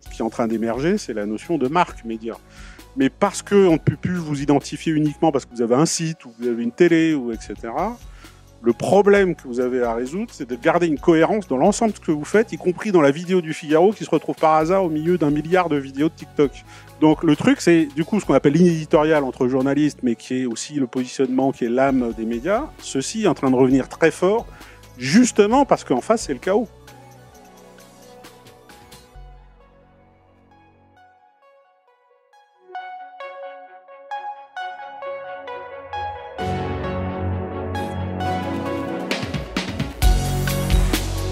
Ce qui est en train d'émerger, c'est la notion de marque média. Mais parce qu'on ne peut plus vous identifier uniquement parce que vous avez un site ou vous avez une télé ou etc., le problème que vous avez à résoudre, c'est de garder une cohérence dans l'ensemble de ce que vous faites, y compris dans la vidéo du Figaro qui se retrouve par hasard au milieu d'un milliard de vidéos de TikTok. Donc le truc, c'est du coup ce qu'on appelle l'inéditorial entre journalistes, mais qui est aussi le positionnement, qui est l'âme des médias. Ceci est en train de revenir très fort, justement parce qu'en face, c'est le chaos.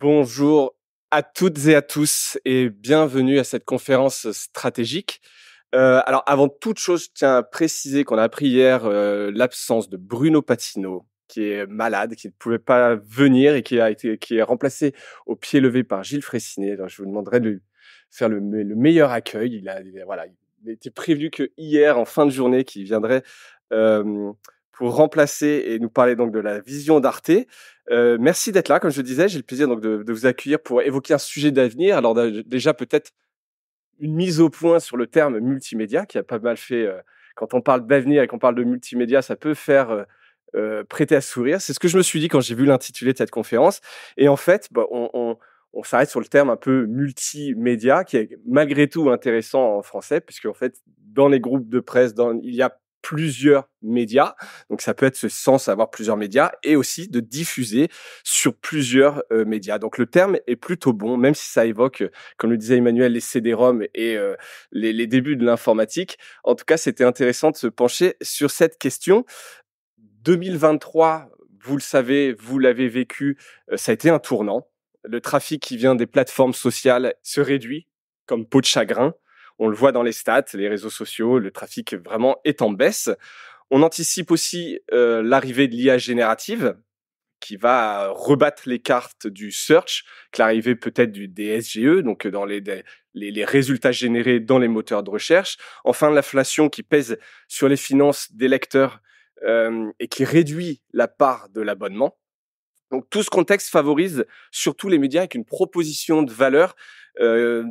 Bonjour à toutes et à tous et bienvenue à cette conférence stratégique. Euh, alors avant toute chose, je tiens à préciser qu'on a appris hier euh, l'absence de Bruno Patino qui est malade, qui ne pouvait pas venir et qui a été qui est remplacé au pied levé par Gilles Fressinet. je vous demanderai de lui faire le, meilleur accueil. Il a voilà, il était prévu que hier en fin de journée qu'il viendrait euh, pour remplacer et nous parler donc de la vision d'Arte. Euh, merci d'être là. Comme je disais, j'ai le plaisir donc de, de, vous accueillir pour évoquer un sujet d'avenir. Alors déjà peut-être une mise au point sur le terme multimédia qui a pas mal fait. Euh, quand on parle d'avenir et qu'on parle de multimédia, ça peut faire euh, euh, prêter à sourire. C'est ce que je me suis dit quand j'ai vu l'intitulé de cette conférence. Et en fait, bah, on, on on s'arrête sur le terme un peu multimédia, qui est malgré tout intéressant en français, puisque en fait, dans les groupes de presse, dans, il y a plusieurs médias. Donc ça peut être ce sens avoir plusieurs médias et aussi de diffuser sur plusieurs euh, médias. Donc le terme est plutôt bon, même si ça évoque, comme le disait Emmanuel, les CD-ROM et euh, les, débuts de l'informatique. En tout cas, c'était intéressant de se pencher sur cette question. 2023, vous le savez, vous l'avez vécu, euh, ça a été un tournant. Le trafic qui vient des plateformes sociales se réduit comme peau de chagrin. On le voit dans les stats, les réseaux sociaux, le trafic vraiment est en baisse. On anticipe aussi euh, l'arrivée de l'IA générative qui va rebattre les cartes du search, que l'arrivée peut-être du DSGE, donc dans les, résultats générés dans les moteurs de recherche. Enfin, l'inflation qui pèse sur les finances des lecteurs euh, et qui réduit la part de l'abonnement. Donc tout ce contexte favorise surtout les médias avec une proposition de valeur euh,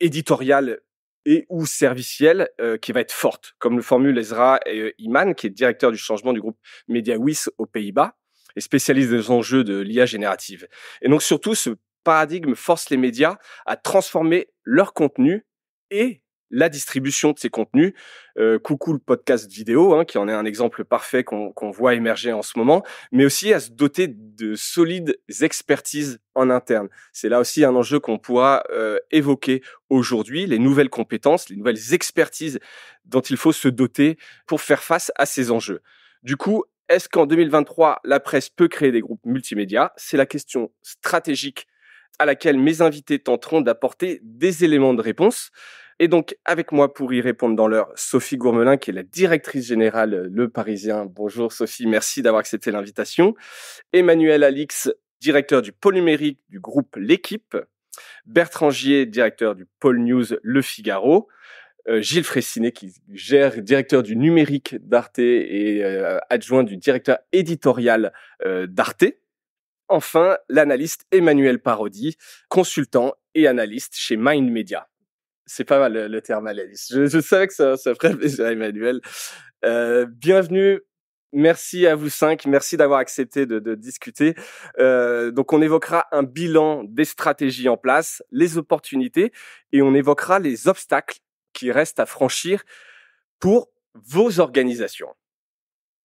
éditoriale et ou servicielle euh, qui va être forte, comme le formule Ezra euh, Iman, qui est directeur du changement du groupe MediaWis aux Pays-Bas et spécialiste des enjeux de l'IA générative. Et donc surtout, ce paradigme force les médias à transformer leur contenu et la distribution de ces contenus. Euh, coucou le podcast vidéo, hein, qui en est un exemple parfait qu'on voit émerger en ce moment, mais aussi à se doter de solides expertises en interne. C'est là aussi un enjeu qu'on pourra euh, évoquer aujourd'hui, les nouvelles compétences, les nouvelles expertises dont il faut se doter pour faire face à ces enjeux. Du coup, est-ce qu'en 2023, la presse peut créer des groupes multimédias C'est la question stratégique à laquelle mes invités tenteront d'apporter des éléments de réponse. Et donc, avec moi pour y répondre dans l'heure, Sophie Gourmelin, qui est la directrice générale euh, Le Parisien. Bonjour Sophie, merci d'avoir accepté l'invitation. Emmanuel Alix, directeur du pôle numérique du groupe L'équipe. Bertrand Gier, directeur du pôle news Le Figaro. Euh, Gilles Fressinet, qui gère directeur du numérique d'Arte et euh, adjoint du directeur éditorial d'Arte. Enfin, l'analyste Emmanuel Parodi, consultant et analyste chez Mind Media. C'est pas mal le, terme à Je, je savais que ça, ça ferait plaisir Emmanuel. Euh, bienvenue. Merci à vous cinq. Merci d'avoir accepté de, de discuter. Euh, donc, on évoquera un bilan des stratégies en place, les opportunités et on évoquera les obstacles qui restent à franchir pour vos organisations.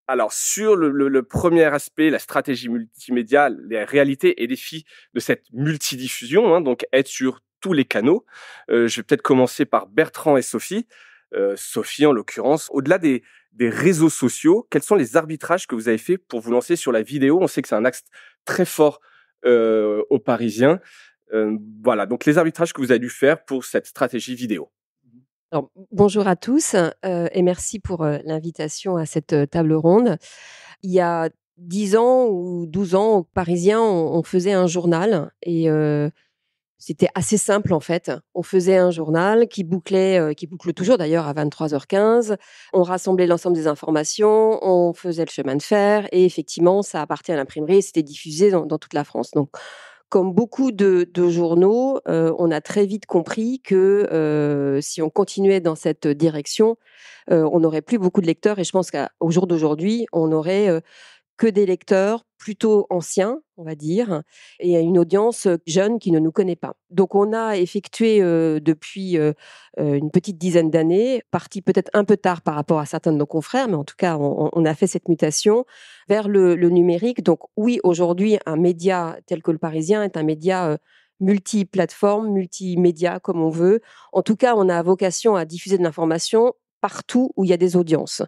Alors, sur le, le, le, premier aspect, la stratégie multimédia, les réalités et défis de cette multidiffusion, hein, donc être sur tous les canaux. Euh, je vais peut-être commencer par Bertrand et Sophie. Euh, Sophie, en l'occurrence, au-delà des, réseaux sociaux, quels sont les arbitrages que vous avez faits pour vous lancer sur la vidéo On sait que c'est un axe très fort euh, aux Parisiens. voilà, donc les arbitrages que vous avez dû faire pour cette stratégie vidéo. bonjour à tous et merci pour l'invitation à cette table ronde. Il y a 10 ans ou 12 ans, aux Parisiens, on, faisait un journal et c'était assez simple en fait. On faisait un journal qui bouclait, euh, qui boucle toujours d'ailleurs à 23h15. On rassemblait l'ensemble des informations, on faisait le chemin de fer et effectivement, ça appartient à l'imprimerie. C'était diffusé dans, toute la France. Donc, comme beaucoup de, journaux, euh, on a très vite compris que euh, si on continuait dans cette direction, on n'aurait plus beaucoup de lecteurs. Et je pense qu'au jour d'aujourd'hui, on aurait que des lecteurs plutôt anciens, on va dire, et à une audience jeune qui ne nous connaît pas. Donc on a effectué depuis une petite dizaine d'années, parti peut-être un peu tard par rapport à certains de nos confrères, mais en tout cas on, a fait cette mutation vers le, numérique. Donc oui, aujourd'hui, un média tel que le Parisien est un média... multi plateforme, multimédia, comme on veut. En tout cas, on a vocation à diffuser de l'information partout où il y a des audiences.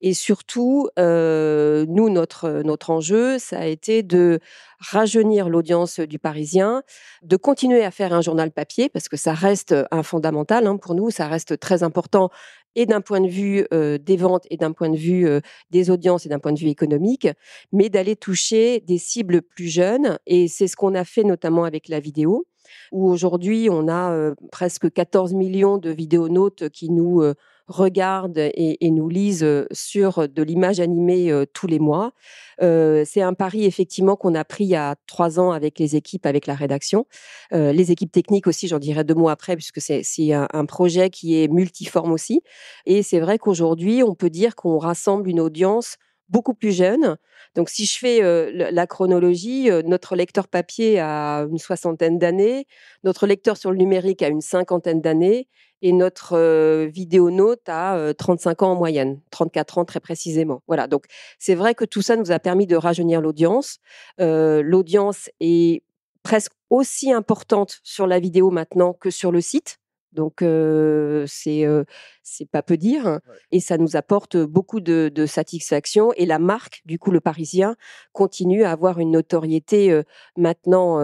Et surtout, euh, nous, notre, notre enjeu, ça a été de rajeunir l'audience du Parisien, de continuer à faire un journal papier, parce que ça reste euh, un fondamental hein, pour nous, ça reste très important et d'un point de vue euh, des ventes et d'un point de vue euh, des audiences et d'un point de vue économique, mais d'aller toucher des cibles plus jeunes. Et c'est ce qu'on a fait notamment avec la vidéo, où aujourd'hui on a presque 14 millions de vidéonautes qui nous Regarde et, nous lisent sur de l'image animée tous les mois. c'est un pari effectivement qu'on a pris il y a trois ans avec les équipes, avec la rédaction. les équipes techniques aussi, j'en dirai deux mois après, puisque c'est un, projet qui est multiforme aussi. Et c'est vrai qu'aujourd'hui, on peut dire qu'on rassemble une audience beaucoup plus jeune. Donc si je fais la chronologie, notre lecteur papier a une soixantaine d'années, notre lecteur sur le numérique a une cinquantaine d'années, et notre vidéo vidéonote a 35 ans en moyenne, 34 ans très précisément. Voilà, donc c'est vrai que tout ça nous a permis de rajeunir l'audience. l'audience est presque aussi importante sur la vidéo maintenant que sur le site. Donc euh, c'est pas peu dire et ça nous apporte beaucoup de, satisfaction et la marque du coup le Parisien continue à avoir une notoriété maintenant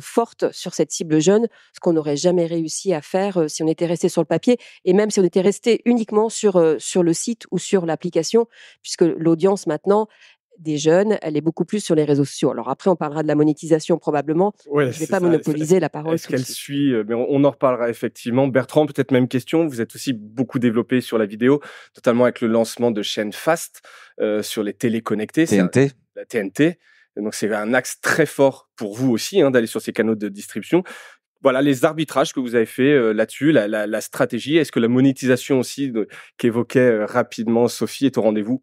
forte sur cette cible jeune ce qu'on n'aurait jamais réussi à faire si on était resté sur le papier et même si on était resté uniquement sur sur le site ou sur l'application puisque l'audience maintenant des jeunes, elle est beaucoup plus sur les réseaux sociaux. Alors après, on parlera de la monétisation probablement. je ne vais pas monopoliser la parole. Est-ce qu'elle suit euh, Mais on en reparlera effectivement. Bertrand, peut-être même question. Vous êtes aussi beaucoup développé sur la vidéo, notamment avec le lancement de chaînes Fast euh, sur les téléconnectés. TNT. La TNT. Donc c'est un axe très fort pour vous aussi hein, d'aller sur ces canaux de distribution. Voilà les arbitrages que vous avez fait euh, là-dessus, la, stratégie. Est-ce que la monétisation aussi qu'évoquait rapidement Sophie est au rendez-vous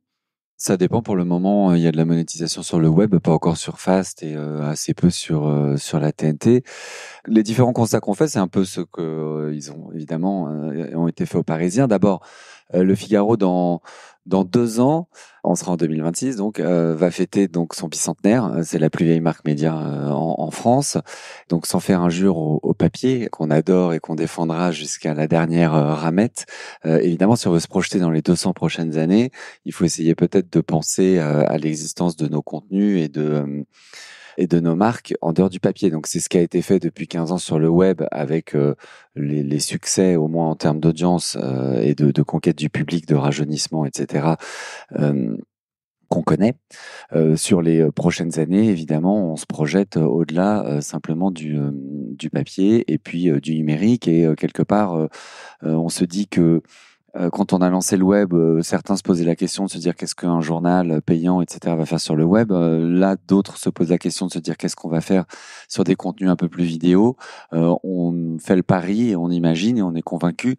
ça dépend pour le moment. Euh, il y a de la monétisation sur le web, pas encore sur Fast et euh, assez peu sur euh, sur la TNT. Les différents constats qu'on fait, c'est un peu ce que ils ont évidemment ont été faits aux Parisiens. D'abord, Le Figaro dans dans deux ans, on sera en 2026, donc euh, va fêter donc son bicentenaire. Euh, c'est la plus vieille marque média euh, en, en, France. Donc sans faire injure au, au papier qu'on adore et qu'on défendra jusqu'à la dernière ramette. évidemment, si on veut se projeter dans les 200 prochaines années, il faut essayer peut-être de penser à l'existence de nos contenus et de et de nos marques en dehors du papier. Donc c'est ce qui a été fait depuis 15 ans sur le web avec euh, les, succès, au moins en termes d'audience euh, et de, conquête du public, de rajeunissement, etc. Euh, qu'on connaît. sur les prochaines années, évidemment, on se projette au-delà simplement du, du, papier et puis du numérique. Et quelque part, on se dit que euh, quand on a lancé le web, euh, certains se posaient la question de se dire qu'est-ce qu'un journal payant, etc., va faire sur le web. Euh, là, d'autres se posent la question de se dire qu'est-ce qu'on va faire sur des contenus un peu plus vidéo. on fait le pari et on imagine et on est convaincu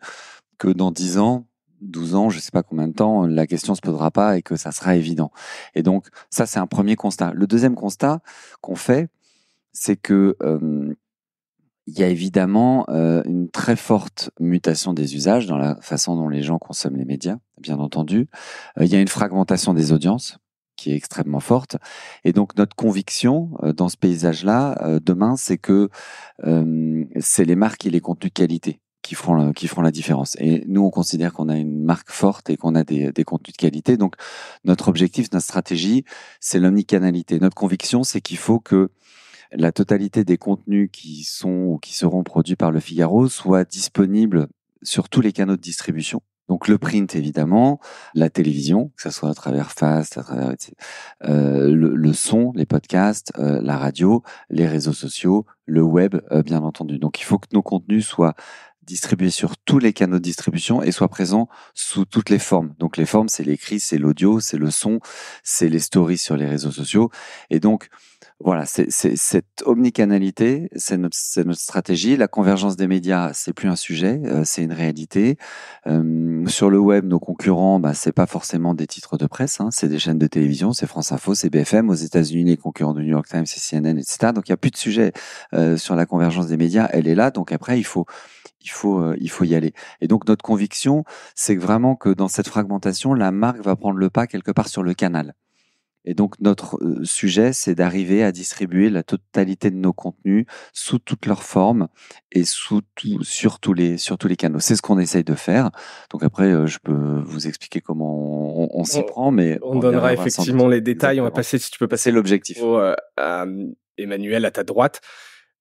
que dans 10 ans, 12 ans, je ne sais pas combien de temps, la question se posera pas et que ça sera évident. Et donc, ça, c'est un premier constat. Le deuxième constat qu'on fait, c'est que il y a évidemment euh, une très forte mutation des usages dans la façon dont les gens consomment les médias, bien entendu. Euh, il y a une fragmentation des audiences qui est extrêmement forte. Et donc notre conviction euh, dans ce paysage-là, demain, c'est que c'est les marques et les contenus de qualité qui feront la, qui feront la différence. Et nous, on considère qu'on a une marque forte et qu'on a des, des, contenus de qualité. Donc notre objectif, notre stratégie, c'est l'omnicanalité. Notre conviction, c'est qu'il faut que la totalité des contenus qui sont ou qui seront produits par le Figaro soit disponible sur tous les canaux de distribution. Donc le print évidemment, la télévision, que ce soit à travers Fast, à travers euh, le, son, les podcasts, euh, la radio, les réseaux sociaux, le web, euh, bien entendu. Donc il faut que nos contenus soient distribués sur tous les canaux de distribution et soient présents sous toutes les formes. Donc les formes, c'est l'écrit, c'est l'audio, c'est le son, c'est les stories sur les réseaux sociaux. Et donc voilà, c'est cette omnicanalité, c'est notre, stratégie. La convergence des médias, c'est plus un sujet, euh, c'est une réalité. Euh, sur le web, nos concurrents, bah, c'est pas forcément des titres de presse, hein. c'est des chaînes de télévision, c'est France Info, c'est BFM. Aux États-Unis, les concurrents de New York Times, c'est CNN, etc. Donc il n'y a plus de sujet euh, sur la convergence des médias. Elle est là, donc après il faut, il faut, il faut y aller. Et donc notre conviction, c'est vraiment que dans cette fragmentation, la marque va prendre le pas quelque part sur le canal. Et donc notre euh, sujet, c'est d'arriver à distribuer la totalité de nos contenus sous toutes leurs formes et sous tout, sur, tous les, sur tous les canaux. C'est ce qu'on essaye de faire. Donc après, euh, je peux vous expliquer comment on, s'y prend, mais on, donnera effectivement les détails. On va passer, si tu peux passer l'objectif. Euh, Emmanuel à ta droite,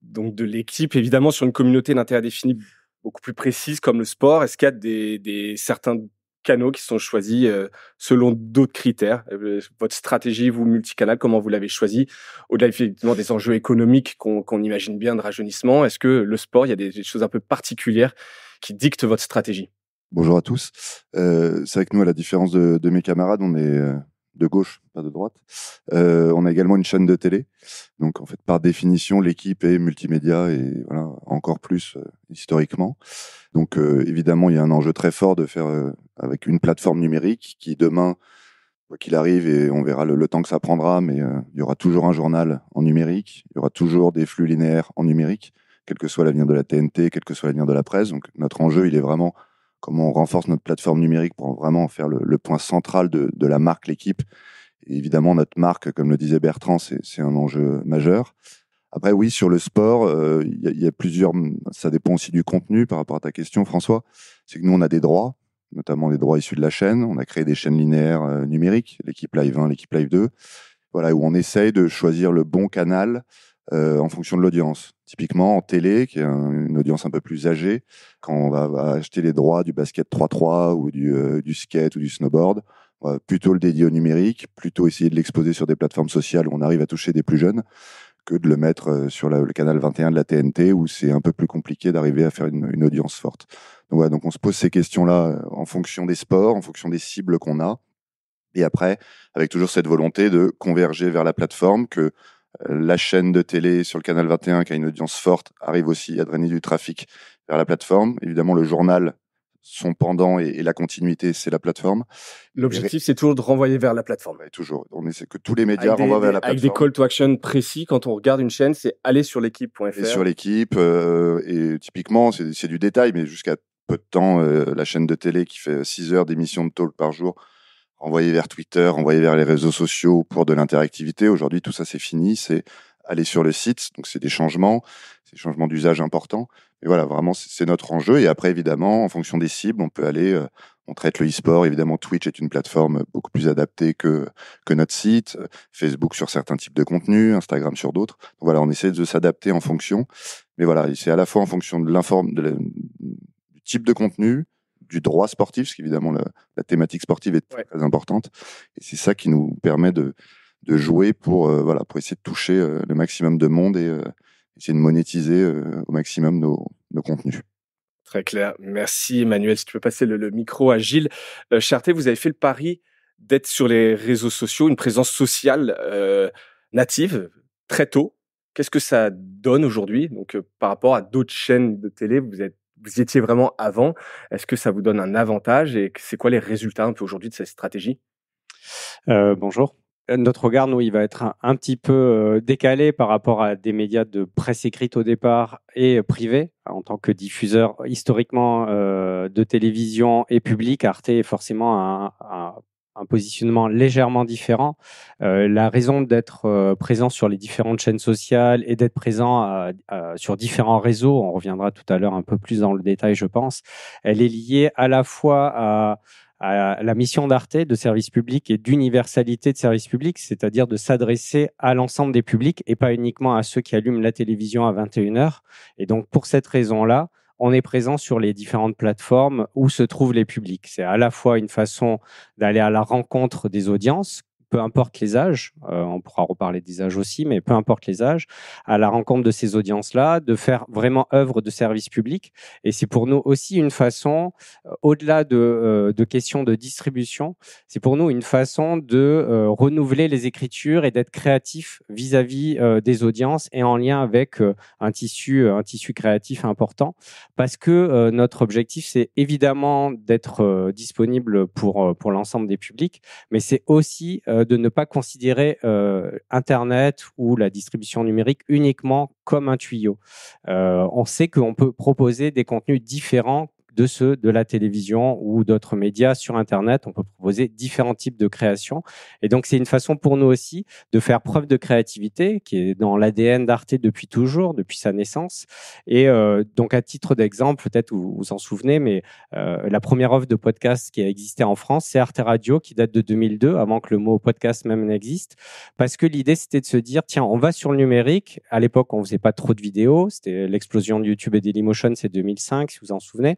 donc de l'équipe, évidemment sur une communauté d'intérêt définie beaucoup plus précise comme le sport. Est-ce qu'il y a des, des certains canaux qui sont choisis euh, selon d'autres critères. Euh, votre stratégie, vous, multicanal, comment vous l'avez choisi Au-delà effectivement des enjeux économiques qu'on imagine bien de rajeunissement, est-ce que le sport, il y a des, choses un peu particulières qui dictent votre stratégie Bonjour à tous. Euh, c'est vrai que nous, à la différence de, de mes camarades, on est de gauche, pas de droite. Euh, on a également une chaîne de télé. Donc, en fait, par définition, l'équipe est multimédia et voilà, encore plus euh, historiquement. Donc, euh, évidemment, il y a un enjeu très fort de faire avec une plateforme numérique qui, demain, quoi qu'il arrive, et on verra le, le, temps que ça prendra, mais il y aura toujours un journal en numérique, il y aura toujours des flux linéaires en numérique, quel que soit l'avenir de la TNT, quel que soit l'avenir de la presse. Donc, notre enjeu, il est vraiment comment on renforce notre plateforme numérique pour vraiment faire le, point central de, la marque, l'équipe. évidemment, notre marque, comme le disait Bertrand, c'est un enjeu majeur. Après, oui, sur le sport, euh, il y, a plusieurs. Ça dépend aussi du contenu par rapport à ta question, François. C'est que nous, on a des droits, notamment des droits issus de la chaîne. On a créé des chaînes linéaires euh, numériques, l'équipe Live 1, l'équipe Live 2, voilà, où on essaye de choisir le bon canal euh, en fonction de l'audience. Typiquement en télé, qui est une audience un peu plus âgée, quand on va, acheter les droits du basket 3-3 ou euh, du, skate ou du snowboard, plutôt le dédier au numérique, plutôt essayer de l'exposer sur des plateformes sociales où on arrive à toucher des plus jeunes, que de le mettre euh, sur le canal 21 de la TNT où c'est un peu plus compliqué d'arriver à faire une, audience forte. Donc, ouais, donc on se pose ces questions-là en fonction des sports, en fonction des cibles qu'on a. Et après, avec toujours cette volonté de converger vers la plateforme, que la chaîne de télé sur le canal 21, qui a une audience forte, arrive aussi à drainer du trafic vers la plateforme. Évidemment, le journal, son pendant et, la continuité, c'est la plateforme. L'objectif, c'est toujours de renvoyer vers la plateforme. toujours. On essaie que tous les médias renvoient vers la plateforme. Avec des call to action précis, quand on regarde une chaîne, c'est aller sur l'équipe.fr. Et sur l'équipe, euh, et typiquement, c'est du détail, mais jusqu'à peu de temps, euh, la chaîne de télé qui fait 6 heures d'émissions de talk par jour envoyer vers Twitter, envoyer vers les réseaux sociaux pour de l'interactivité. Aujourd'hui, tout ça, c'est fini. C'est aller sur le site. Donc, c'est des changements, c'est des changements d'usage importants. Et voilà, vraiment, c'est notre enjeu. Et après, évidemment, en fonction des cibles, on peut aller, euh, on traite le e-sport. Évidemment, Twitch est une plateforme beaucoup plus adaptée que, que notre site, Facebook sur certains types de contenus, Instagram sur d'autres. Donc voilà, on essaie de s'adapter en fonction. Mais voilà, c'est à la fois en fonction de l'informe, du type de contenu, du droit sportif, parce qu'évidemment la, la, thématique sportive est très importante. Et c'est ça qui nous permet de, jouer pour, euh, voilà, pour essayer de toucher euh, le maximum de monde et euh, essayer de monétiser au maximum nos, nos contenus. Très clair. Merci Emmanuel. Si tu peux passer le, micro à Gilles. Charté, vous avez fait le pari d'être sur les réseaux sociaux, une présence sociale native très tôt, Qu'est-ce que ça donne aujourd'hui Donc, par rapport à d'autres chaînes de télé, vous êtes vous étiez vraiment avant. Est-ce que ça vous donne un avantage et c'est quoi les résultats un peu aujourd'hui de cette stratégie euh, Bonjour. Euh, notre regard, nous, il va être un, petit peu euh, décalé par rapport à des médias de presse écrite au départ et privé, En tant que diffuseur historiquement de télévision et public, Arte est forcément un, un un positionnement légèrement différent. Euh, la raison d'être euh, présent sur les différentes chaînes sociales et d'être présent euh, sur différents réseaux, on reviendra tout à l'heure un peu plus dans le détail, je pense, elle est liée à la fois à, à la mission d'Arte de service public et d'universalité de service public, c'est-à-dire de s'adresser à l'ensemble des publics et pas uniquement à ceux qui allument la télévision à 21h. Et donc pour cette raison-là, on est présent sur les différentes plateformes où se trouvent les publics. C'est à la fois une façon d'aller à la rencontre des audiences peu importe les âges, euh, on pourra reparler des âges aussi, mais peu importe les âges, à la rencontre de ces audiences-là, de faire vraiment œuvre de service public. Et c'est pour nous aussi une façon, euh, au-delà euh, de, questions de distribution, c'est pour nous une façon de renouveler les écritures et d'être créatif vis-à-vis -vis, des audiences et en lien avec un, tissu, un tissu créatif important. Parce que notre objectif, c'est évidemment d'être disponible pour, pour l'ensemble des publics, mais c'est aussi euh, de ne pas considérer euh, Internet ou la distribution numérique uniquement comme un tuyau. Euh, on sait qu'on peut proposer des contenus différents de ceux de la télévision ou d'autres médias sur Internet. On peut proposer différents types de créations. Et donc, c'est une façon pour nous aussi de faire preuve de créativité, qui est dans l'ADN d'Arte depuis toujours, depuis sa naissance. Et euh, donc, à titre d'exemple, peut-être vous vous en souvenez, mais euh, la première offre de podcast qui a existé en France, c'est Arte Radio, qui date de 2002, avant que le mot podcast même n'existe. Parce que l'idée, c'était de se dire, tiens, on va sur le numérique. À l'époque, on faisait pas trop de vidéos. C'était l'explosion de YouTube et Dailymotion, c'est 2005, si vous en souvenez.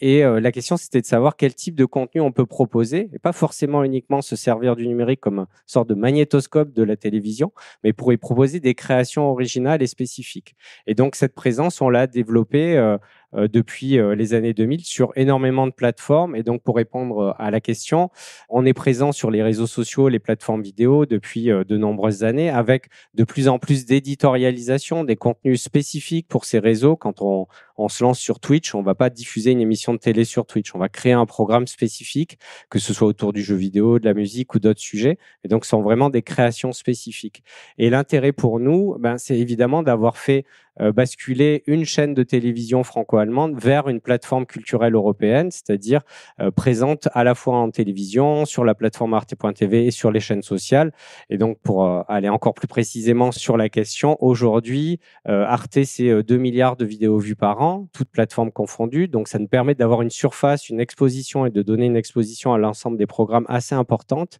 Et euh, la question, c'était de savoir quel type de contenu on peut proposer, et pas forcément uniquement se servir du numérique comme une sorte de magnétoscope de la télévision, mais pour y proposer des créations originales et spécifiques. Et donc cette présence, on l'a développée euh, euh, depuis euh, les années 2000 sur énormément de plateformes. Et donc, pour répondre euh, à la question, on est présent sur les réseaux sociaux, les plateformes vidéo depuis de nombreuses années, avec de plus en plus d'éditorialisation, des contenus spécifiques pour ces réseaux. Quand on, on se lance sur Twitch, on ne va pas diffuser une émission de télé sur Twitch. On va créer un programme spécifique, que ce soit autour du jeu vidéo, de la musique ou d'autres sujets. Et donc, ce sont vraiment des créations spécifiques. Et l'intérêt pour nous, ben, c'est évidemment d'avoir fait euh, basculer une chaîne de télévision franco-allemande vers une plateforme culturelle européenne, c'est-à-dire euh, présente à la fois en télévision, sur la plateforme arte.tv et sur les chaînes sociales. Et donc, pour euh, aller encore plus précisément sur la question, aujourd'hui, Arte, c'est 2 milliards de vidéos vues par an, toutes plateformes confondues. Donc, ça nous permet d'avoir une surface, une exposition et de donner une exposition à l'ensemble des programmes assez importantes.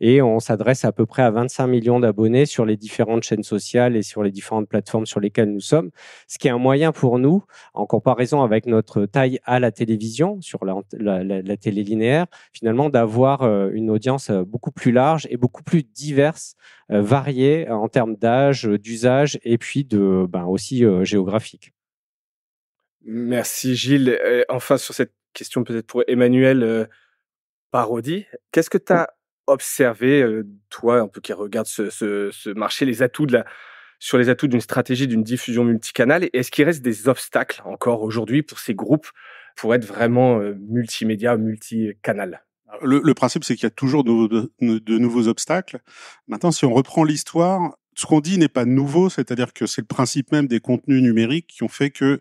Et on s'adresse à peu près à 25 millions d'abonnés sur les différentes chaînes sociales et sur les différentes plateformes sur lesquelles nous sommes ce qui est un moyen pour nous, en comparaison avec notre taille à la télévision, sur la, télé linéaire, finalement d'avoir euh, une audience euh, beaucoup plus large et beaucoup plus diverse, euh, variée en termes d'âge, d'usage et puis de, ben, aussi géographique. Merci Gilles. Enfin, sur cette question peut-être pour Emmanuel Parodi, qu'est-ce que tu as observé, toi, un peu qui regarde ce, ce, marché, les atouts de la, sur les atouts d'une stratégie d'une diffusion multicanale et est-ce qu'il reste des obstacles encore aujourd'hui pour ces groupes pour être vraiment euh, multimédia, multicanal le, principe, c'est qu'il y a toujours de, de nouveaux obstacles. Maintenant, si on reprend l'histoire, ce qu'on dit n'est pas nouveau, c'est-à-dire que c'est le principe même des contenus numériques qui ont fait que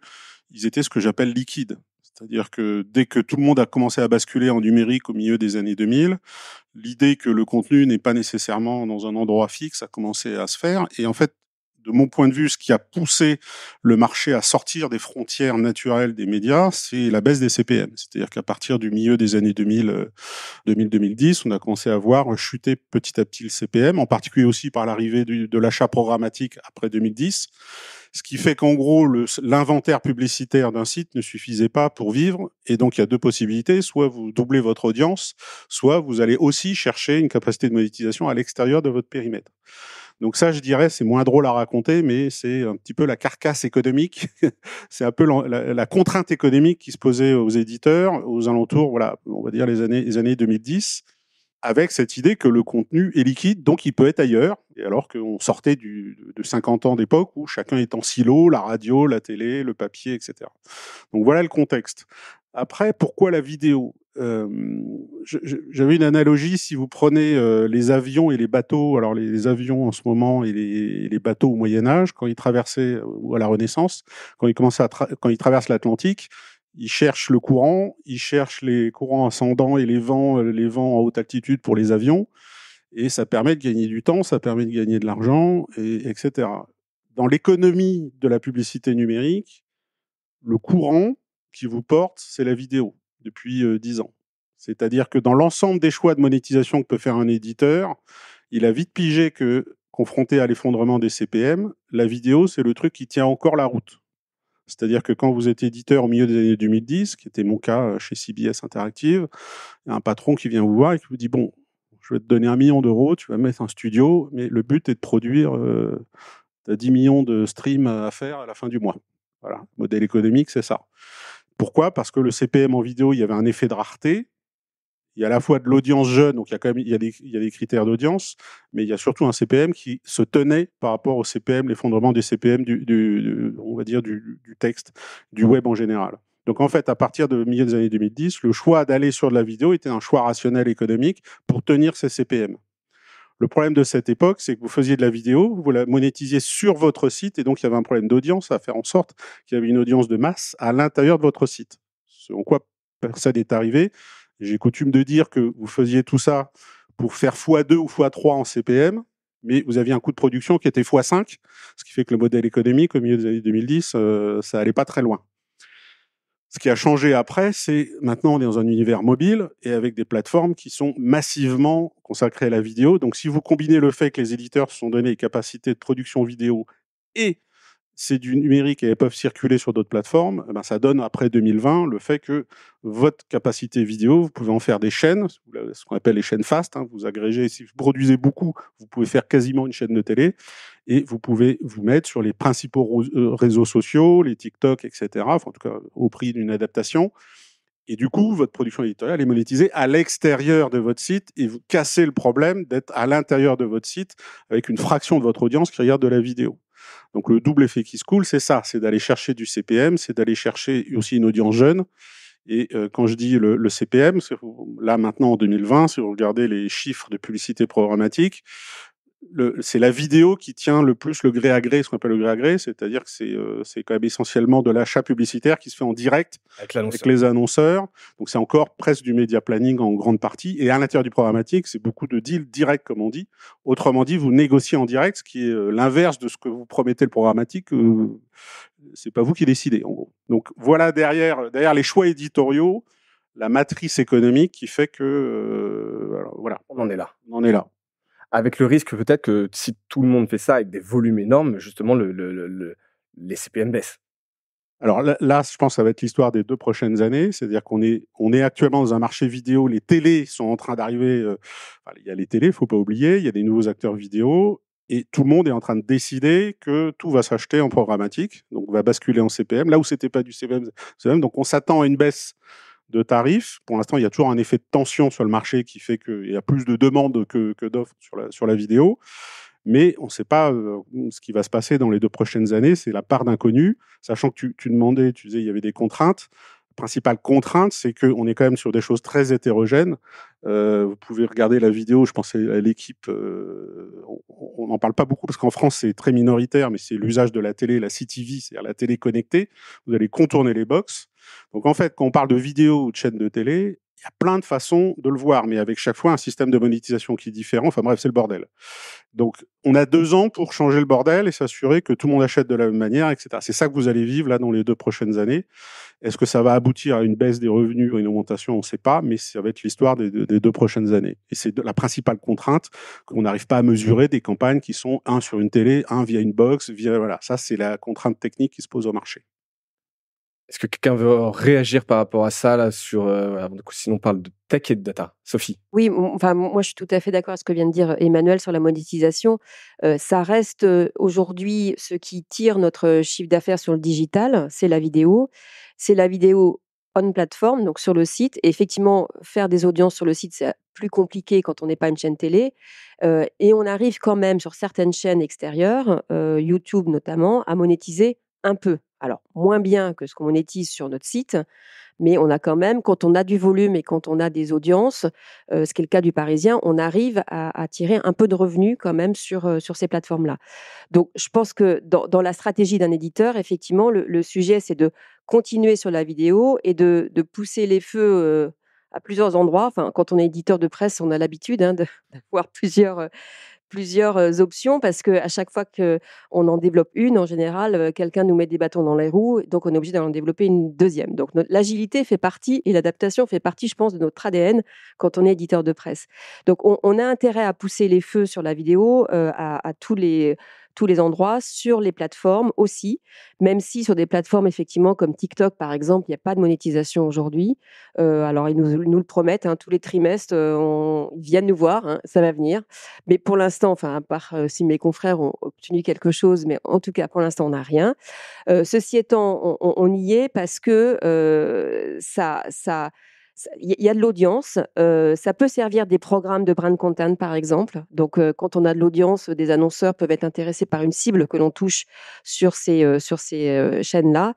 étaient ce que j'appelle liquides. C'est-à-dire que dès que tout le monde a commencé à basculer en numérique au milieu des années 2000, l'idée que le contenu n'est pas nécessairement dans un endroit fixe a commencé à se faire. Et en fait, de mon point de vue, ce qui a poussé le marché à sortir des frontières naturelles des médias, c'est la baisse des CPM. C'est-à-dire qu'à partir du milieu des années 2000, 2010 euh, on a commencé à voir chuter petit à petit le CPM, en particulier aussi par l'arrivée de l'achat programmatique après 2010. Ce qui fait qu'en gros, l'inventaire publicitaire d'un site ne suffisait pas pour vivre. Et donc, il y a deux possibilités. Soit vous doublez votre audience, soit vous allez aussi chercher une capacité de monétisation à l'extérieur de votre périmètre. Donc ça, je dirais, c'est moins drôle à raconter, mais c'est un petit peu la carcasse économique, c'est un peu la, contrainte économique qui se posait aux éditeurs aux alentours, voilà, on va dire les années, les années 2010 avec cette idée que le contenu est liquide, donc il peut être ailleurs, et alors qu'on sortait de 50 ans d'époque où chacun est en silo, la radio, la télé, le papier, etc. Donc voilà le contexte. Après, pourquoi la vidéo euh, J'avais une analogie, si vous prenez euh, les avions et les bateaux, alors les, avions en ce moment et les, les, bateaux au Moyen Âge, quand ils traversaient, euh, ou à la Renaissance, quand ils, commençaient à quand ils traversent l'Atlantique, ils cherchent le courant, ils cherchent les courants ascendants et les vents, euh, les vents en haute altitude pour les avions, et ça permet de gagner du temps, ça permet de gagner de l'argent, et, etc. Dans l'économie de la publicité numérique, le courant, qui vous porte, c'est la vidéo depuis 10 ans. C'est-à-dire que dans l'ensemble des choix de monétisation que peut faire un éditeur, il a vite pigé que, confronté à l'effondrement des CPM, la vidéo, c'est le truc qui tient encore la route. C'est-à-dire que quand vous êtes éditeur au milieu des années 2010, qui était mon cas chez CBS Interactive, il y a un patron qui vient vous voir et qui vous dit, bon, je vais te donner un million d'euros, tu vas mettre un studio, mais le but est de produire, as 10 millions de streams à faire à la fin du mois. Voilà, modèle économique, c'est ça. Pourquoi Parce que le CPM en vidéo, il y avait un effet de rareté. Il y a à la fois de l'audience jeune, donc il y a quand même il des, critères d'audience, mais il y a surtout un CPM qui se tenait par rapport au CPM, l'effondrement du CPM du, on va dire du, texte, du web en général. Donc en fait, à partir de milieu des années 2010, le choix d'aller sur de la vidéo était un choix rationnel économique pour tenir ses CPM. Le problème de cette époque, c'est que vous faisiez de la vidéo, vous la monétisiez sur votre site, et donc il y avait un problème d'audience à faire en sorte qu'il y avait une audience de masse à l'intérieur de votre site. Ce en quoi personne n'est arrivé. J'ai coutume de dire que vous faisiez tout ça pour faire x2 ou x3 en CPM, mais vous aviez un coût de production qui était x5, ce qui fait que le modèle économique au milieu des années 2010, euh, ça allait pas très loin. Ce qui a changé après, c'est maintenant on est dans un univers mobile et avec des plateformes qui sont massivement consacrées à la vidéo. Donc si vous combinez le fait que les éditeurs se sont donné les capacités de production vidéo et c'est du numérique et elles peuvent circuler sur d'autres plateformes, eh ben, ça donne après 2020 le fait que votre capacité vidéo, vous pouvez en faire des chaînes, ce qu'on appelle les chaînes fast, hein, vous agrégez, si vous produisez beaucoup, vous pouvez faire quasiment une chaîne de télé, et vous pouvez vous mettre sur les principaux euh, réseaux sociaux, les TikTok, etc., en tout cas au prix d'une adaptation. Et du coup, votre production éditoriale est monétisée à l'extérieur de votre site et vous cassez le problème d'être à l'intérieur de votre site avec une fraction de votre audience qui regarde de la vidéo. Donc le double effet qui se coule, c'est ça, c'est d'aller chercher du CPM, c'est d'aller chercher aussi une audience jeune. Et euh, quand je dis le, le CPM, là maintenant en 2020, si vous regardez les chiffres de publicité programmatique, c'est la vidéo qui tient le plus le gré à gré, ce qu'on appelle le gré à gré, c'est-à-dire que c'est euh, quand même essentiellement de l'achat publicitaire qui se fait en direct avec, les annonceurs. Donc c'est encore presque du media planning en grande partie. Et à l'intérieur du programmatique, c'est beaucoup de deals directs, comme on dit. Autrement dit, vous négociez en direct, ce qui est euh, l'inverse de ce que vous promettez le programmatique. Euh, c'est pas vous qui décidez, en gros. Donc voilà derrière, derrière les choix éditoriaux, la matrice économique qui fait que. voilà. On en est là. On en est là avec le risque peut-être que si tout le monde fait ça avec des volumes énormes, justement, le, les CPM baissent. Alors là, je pense que ça va être l'histoire des deux prochaines années. C'est-à-dire qu'on est, on est actuellement dans un marché vidéo. Les télés sont en train d'arriver. Euh, il y a les télés, il faut pas oublier. Il y a des nouveaux acteurs vidéo. Et tout le monde est en train de décider que tout va s'acheter en programmatique. Donc, on va basculer en CPM. Là où ce c'était pas du CPM. CPM donc, on s'attend à une baisse de tarifs. Pour l'instant, il y a toujours un effet de tension sur le marché qui fait qu'il y a plus de demandes que, que d'offres sur la, sur la vidéo. Mais on ne sait pas euh, ce qui va se passer dans les deux prochaines années. C'est la part d'inconnu, sachant que tu, demandais, tu disais, il y avait des contraintes. La principale contrainte, c'est qu'on est quand même sur des choses très hétérogènes. Euh, vous pouvez regarder la vidéo, je pensais à l'équipe euh, on n'en parle pas beaucoup parce qu'en France, c'est très minoritaire, mais c'est l'usage de la télé, la CTV, c'est-à-dire la télé connectée. Vous allez contourner les box. Donc en fait, quand on parle de vidéo ou de chaîne de télé, il y a plein de façons de le voir, mais avec chaque fois un système de monétisation qui est différent. Enfin bref, c'est le bordel. Donc, on a deux ans pour changer le bordel et s'assurer que tout le monde achète de la même manière, etc. C'est ça que vous allez vivre là dans les deux prochaines années. Est-ce que ça va aboutir à une baisse des revenus ou une augmentation On ne sait pas, mais ça va être l'histoire des, deux prochaines années. Et c'est la principale contrainte qu'on n'arrive pas à mesurer des campagnes qui sont un sur une télé, un via une box, via voilà. Ça, c'est la contrainte technique qui se pose au marché. Est-ce que quelqu'un veut réagir par rapport à ça là, sur, euh, Sinon, on parle de tech et de data. Sophie Oui, enfin, moi, je suis tout à fait d'accord avec ce que vient de dire euh, Emmanuel sur la monétisation. Euh, ça reste aujourd'hui ce qui tire notre chiffre d'affaires sur le digital, c'est la vidéo. C'est la vidéo on plateforme, donc sur le site. effectivement, faire des audiences sur le site, c'est plus compliqué quand on n'est pas une chaîne télé. et on arrive quand même sur certaines chaînes extérieures, YouTube notamment, à monétiser un peu alors moins bien que ce qu'on monétise sur notre site, mais on a quand même, quand on a du volume et quand on a des audiences, euh, ce qui est le cas du Parisien, on arrive à, tirer un peu de revenus quand même sur, euh, sur ces plateformes-là. Donc je pense que dans, la stratégie d'un éditeur, effectivement, le, sujet, c'est de continuer sur la vidéo et de, pousser les feux. Euh, à plusieurs endroits. Enfin, quand on est éditeur de presse, on a l'habitude hein, d'avoir plusieurs plusieurs options parce que à chaque fois que on en développe une, en général, quelqu'un nous met des bâtons dans les roues, donc on est obligé d'en développer une deuxième. Donc l'agilité fait partie et l'adaptation fait partie, je pense, de notre ADN quand on est éditeur de presse. Donc on, a intérêt à pousser les feux sur la vidéo, à tous les tous les endroits, sur les plateformes aussi, même si sur des plateformes effectivement comme TikTok par exemple, il n'y a pas de monétisation aujourd'hui. Euh, alors ils nous, le promettent, hein, tous les trimestres, euh, on, ils viennent nous voir, hein, ça va venir. Mais pour l'instant, enfin à part euh, si mes confrères ont obtenu quelque chose, mais en tout cas pour l'instant on n'a rien. ceci étant, on, on, y est parce que ça, ça il y a de l'audience. Euh, ça peut servir des programmes de brand content, par exemple. Donc, euh, quand on a de l'audience, euh, des annonceurs peuvent être intéressés par une cible que l'on touche sur ces chaînes-là,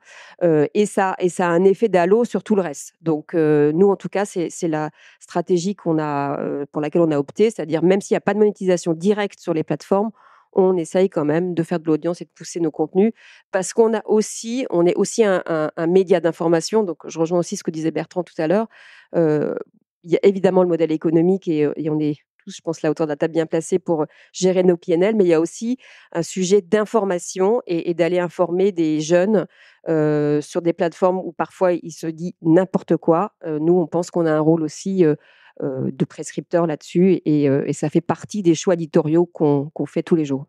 et ça et ça a un effet d'halo sur tout le reste. Donc, nous, en tout cas, c'est la stratégie pour laquelle on a opté, c'est-à-dire même s'il n'y a pas de monétisation directe sur les plateformes, on essaye quand même de faire de l'audience et de pousser nos contenus parce qu'on a aussi, on est aussi un, média d'information. Donc, je rejoins aussi ce que disait Bertrand tout à l'heure. il y a évidemment le modèle économique et, on est tous, je pense, là autour de la table bien placés pour gérer nos PNL, mais il y a aussi un sujet d'information et, d'aller informer des jeunes sur des plateformes où parfois il se dit n'importe quoi. nous, on pense qu'on a un rôle aussi euh, de prescripteurs là-dessus euh, et, ça fait partie des choix éditoriaux qu'on fait tous les jours.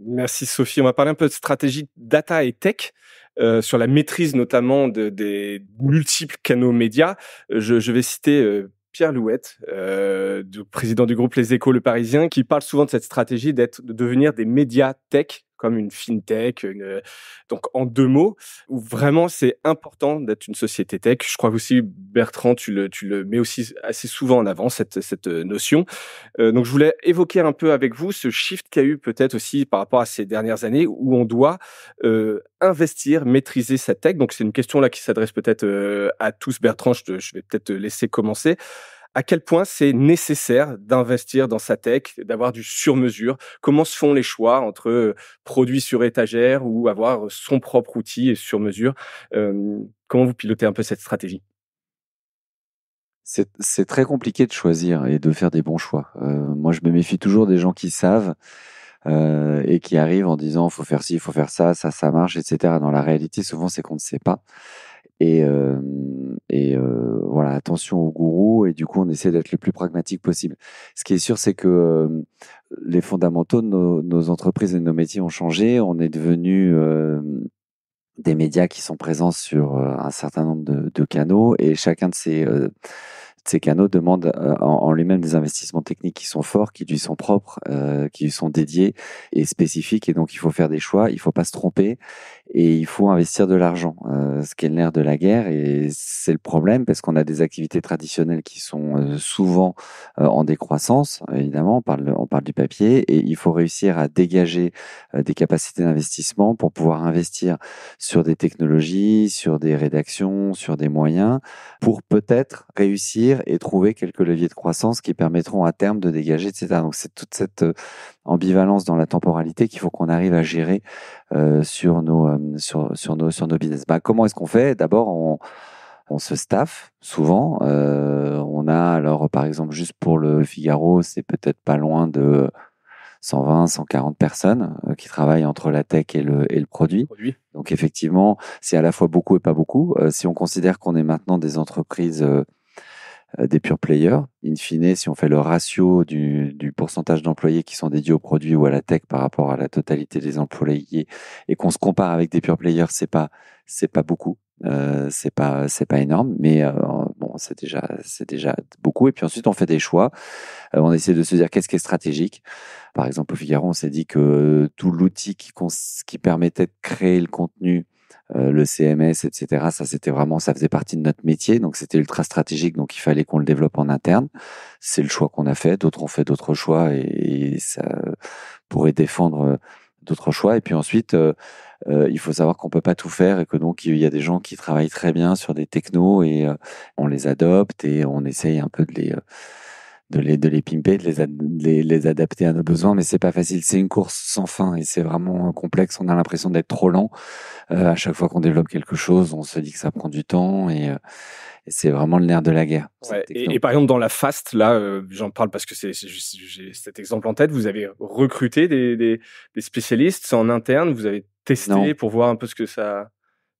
Merci Sophie. On va parler un peu de stratégie data et tech. Euh, sur la maîtrise notamment des multiples canaux médias. Je, vais citer Pierre Louette, du président du groupe Les Échos Le Parisien, qui parle souvent de cette stratégie d'être de devenir des médias tech comme une fintech. Euh, donc, en deux mots, où vraiment, c'est important d'être une société tech. Je crois aussi, Bertrand, tu le, tu le mets aussi assez souvent en avant, cette, cette euh, notion. Euh, donc, je voulais évoquer un peu avec vous ce shift qu'il y a eu peut-être aussi par rapport à ces dernières années où on doit euh, investir, maîtriser sa tech. Donc, c'est une question là qui s'adresse peut-être à tous. Bertrand, je, je vais peut-être te laisser commencer à quel point c'est nécessaire d'investir dans sa tech, d'avoir du sur-mesure, comment se font les choix entre euh, produits sur étagère ou avoir euh, son propre outil et sur-mesure. comment vous pilotez un peu cette stratégie c'est très compliqué de choisir et de faire des bons choix. Euh, moi, je me méfie toujours des gens qui savent. et qui arrivent en disant faut faire ci, faut faire ça, ça, ça marche, etc. Dans la réalité, souvent c'est qu'on ne sait pas. Et, euh, euh, voilà, attention aux gourous. Et du coup, on essaie d'être le plus pragmatique possible. Ce qui est sûr, c'est que euh, les fondamentaux de nos, entreprises et de nos métiers ont changé. On est devenu des médias qui sont présents sur un certain nombre de, canaux et chacun de ces, ces canaux demande en, lui-même des investissements techniques qui sont forts, qui lui sont propres, qui lui sont dédiés et spécifiques. Et donc, il faut faire des choix, il ne faut pas se tromper et il faut investir de l'argent, euh, ce qui est l'ère de la guerre. Et c'est le problème parce qu'on a des activités traditionnelles qui sont euh, souvent euh, en décroissance. Évidemment, on parle, on parle du papier et il faut réussir à dégager des capacités d'investissement pour pouvoir investir sur des technologies, sur des rédactions, sur des moyens pour peut-être réussir et trouver quelques leviers de croissance qui permettront à terme de dégager, etc. Donc c'est toute cette ambivalence dans la temporalité qu'il faut qu'on arrive à gérer euh, sur, nos, euh, sur, nos, sur nos business. Bah, comment est-ce qu'on fait D'abord, on, se staff souvent. Euh, on a, alors par exemple, juste pour le Figaro, c'est peut-être pas loin de 120, 140 personnes qui travaillent entre la tech et le, et le produit. Donc effectivement, c'est à la fois beaucoup et pas beaucoup. si on considère qu'on est maintenant des entreprises euh, des pure players. In fine, si on fait le ratio du, pourcentage d'employés qui sont dédiés au produit ou à la tech par rapport à la totalité des employés et qu'on se compare avec des pure players, c'est pas c'est pas beaucoup, euh, c'est pas c'est pas énorme, mais euh, bon c'est déjà c'est déjà beaucoup. Et puis ensuite on fait des choix, euh, on essaie de se dire qu'est-ce qui est stratégique. Par exemple au Figaro, on s'est dit que tout l'outil qui qui permettait de créer le contenu euh, le CMS, etc. Ça, c'était vraiment, ça faisait partie de notre métier, donc c'était ultra stratégique, donc il fallait qu'on le développe en interne. C'est le choix qu'on a fait. D'autres ont fait d'autres choix et, ça pourrait défendre euh, d'autres choix. Et puis ensuite, euh, il faut savoir qu'on peut pas tout faire et que donc il y a des gens qui travaillent très bien sur des technos et on les adopte et on essaye un peu de les de les de les pimper, de les, les, adapter à nos besoins, mais c'est pas facile. C'est une course sans fin et c'est vraiment complexe. On a l'impression d'être trop lent. Euh, à chaque fois qu'on développe quelque chose, on se dit que ça prend du temps et, euh, c'est vraiment le nerf de la guerre. et, par exemple dans la Fast, là, euh, j'en parle parce que c'est j'ai cet exemple en tête. Vous avez recruté des, des, spécialistes en interne. Vous avez testé pour voir un peu ce que ça.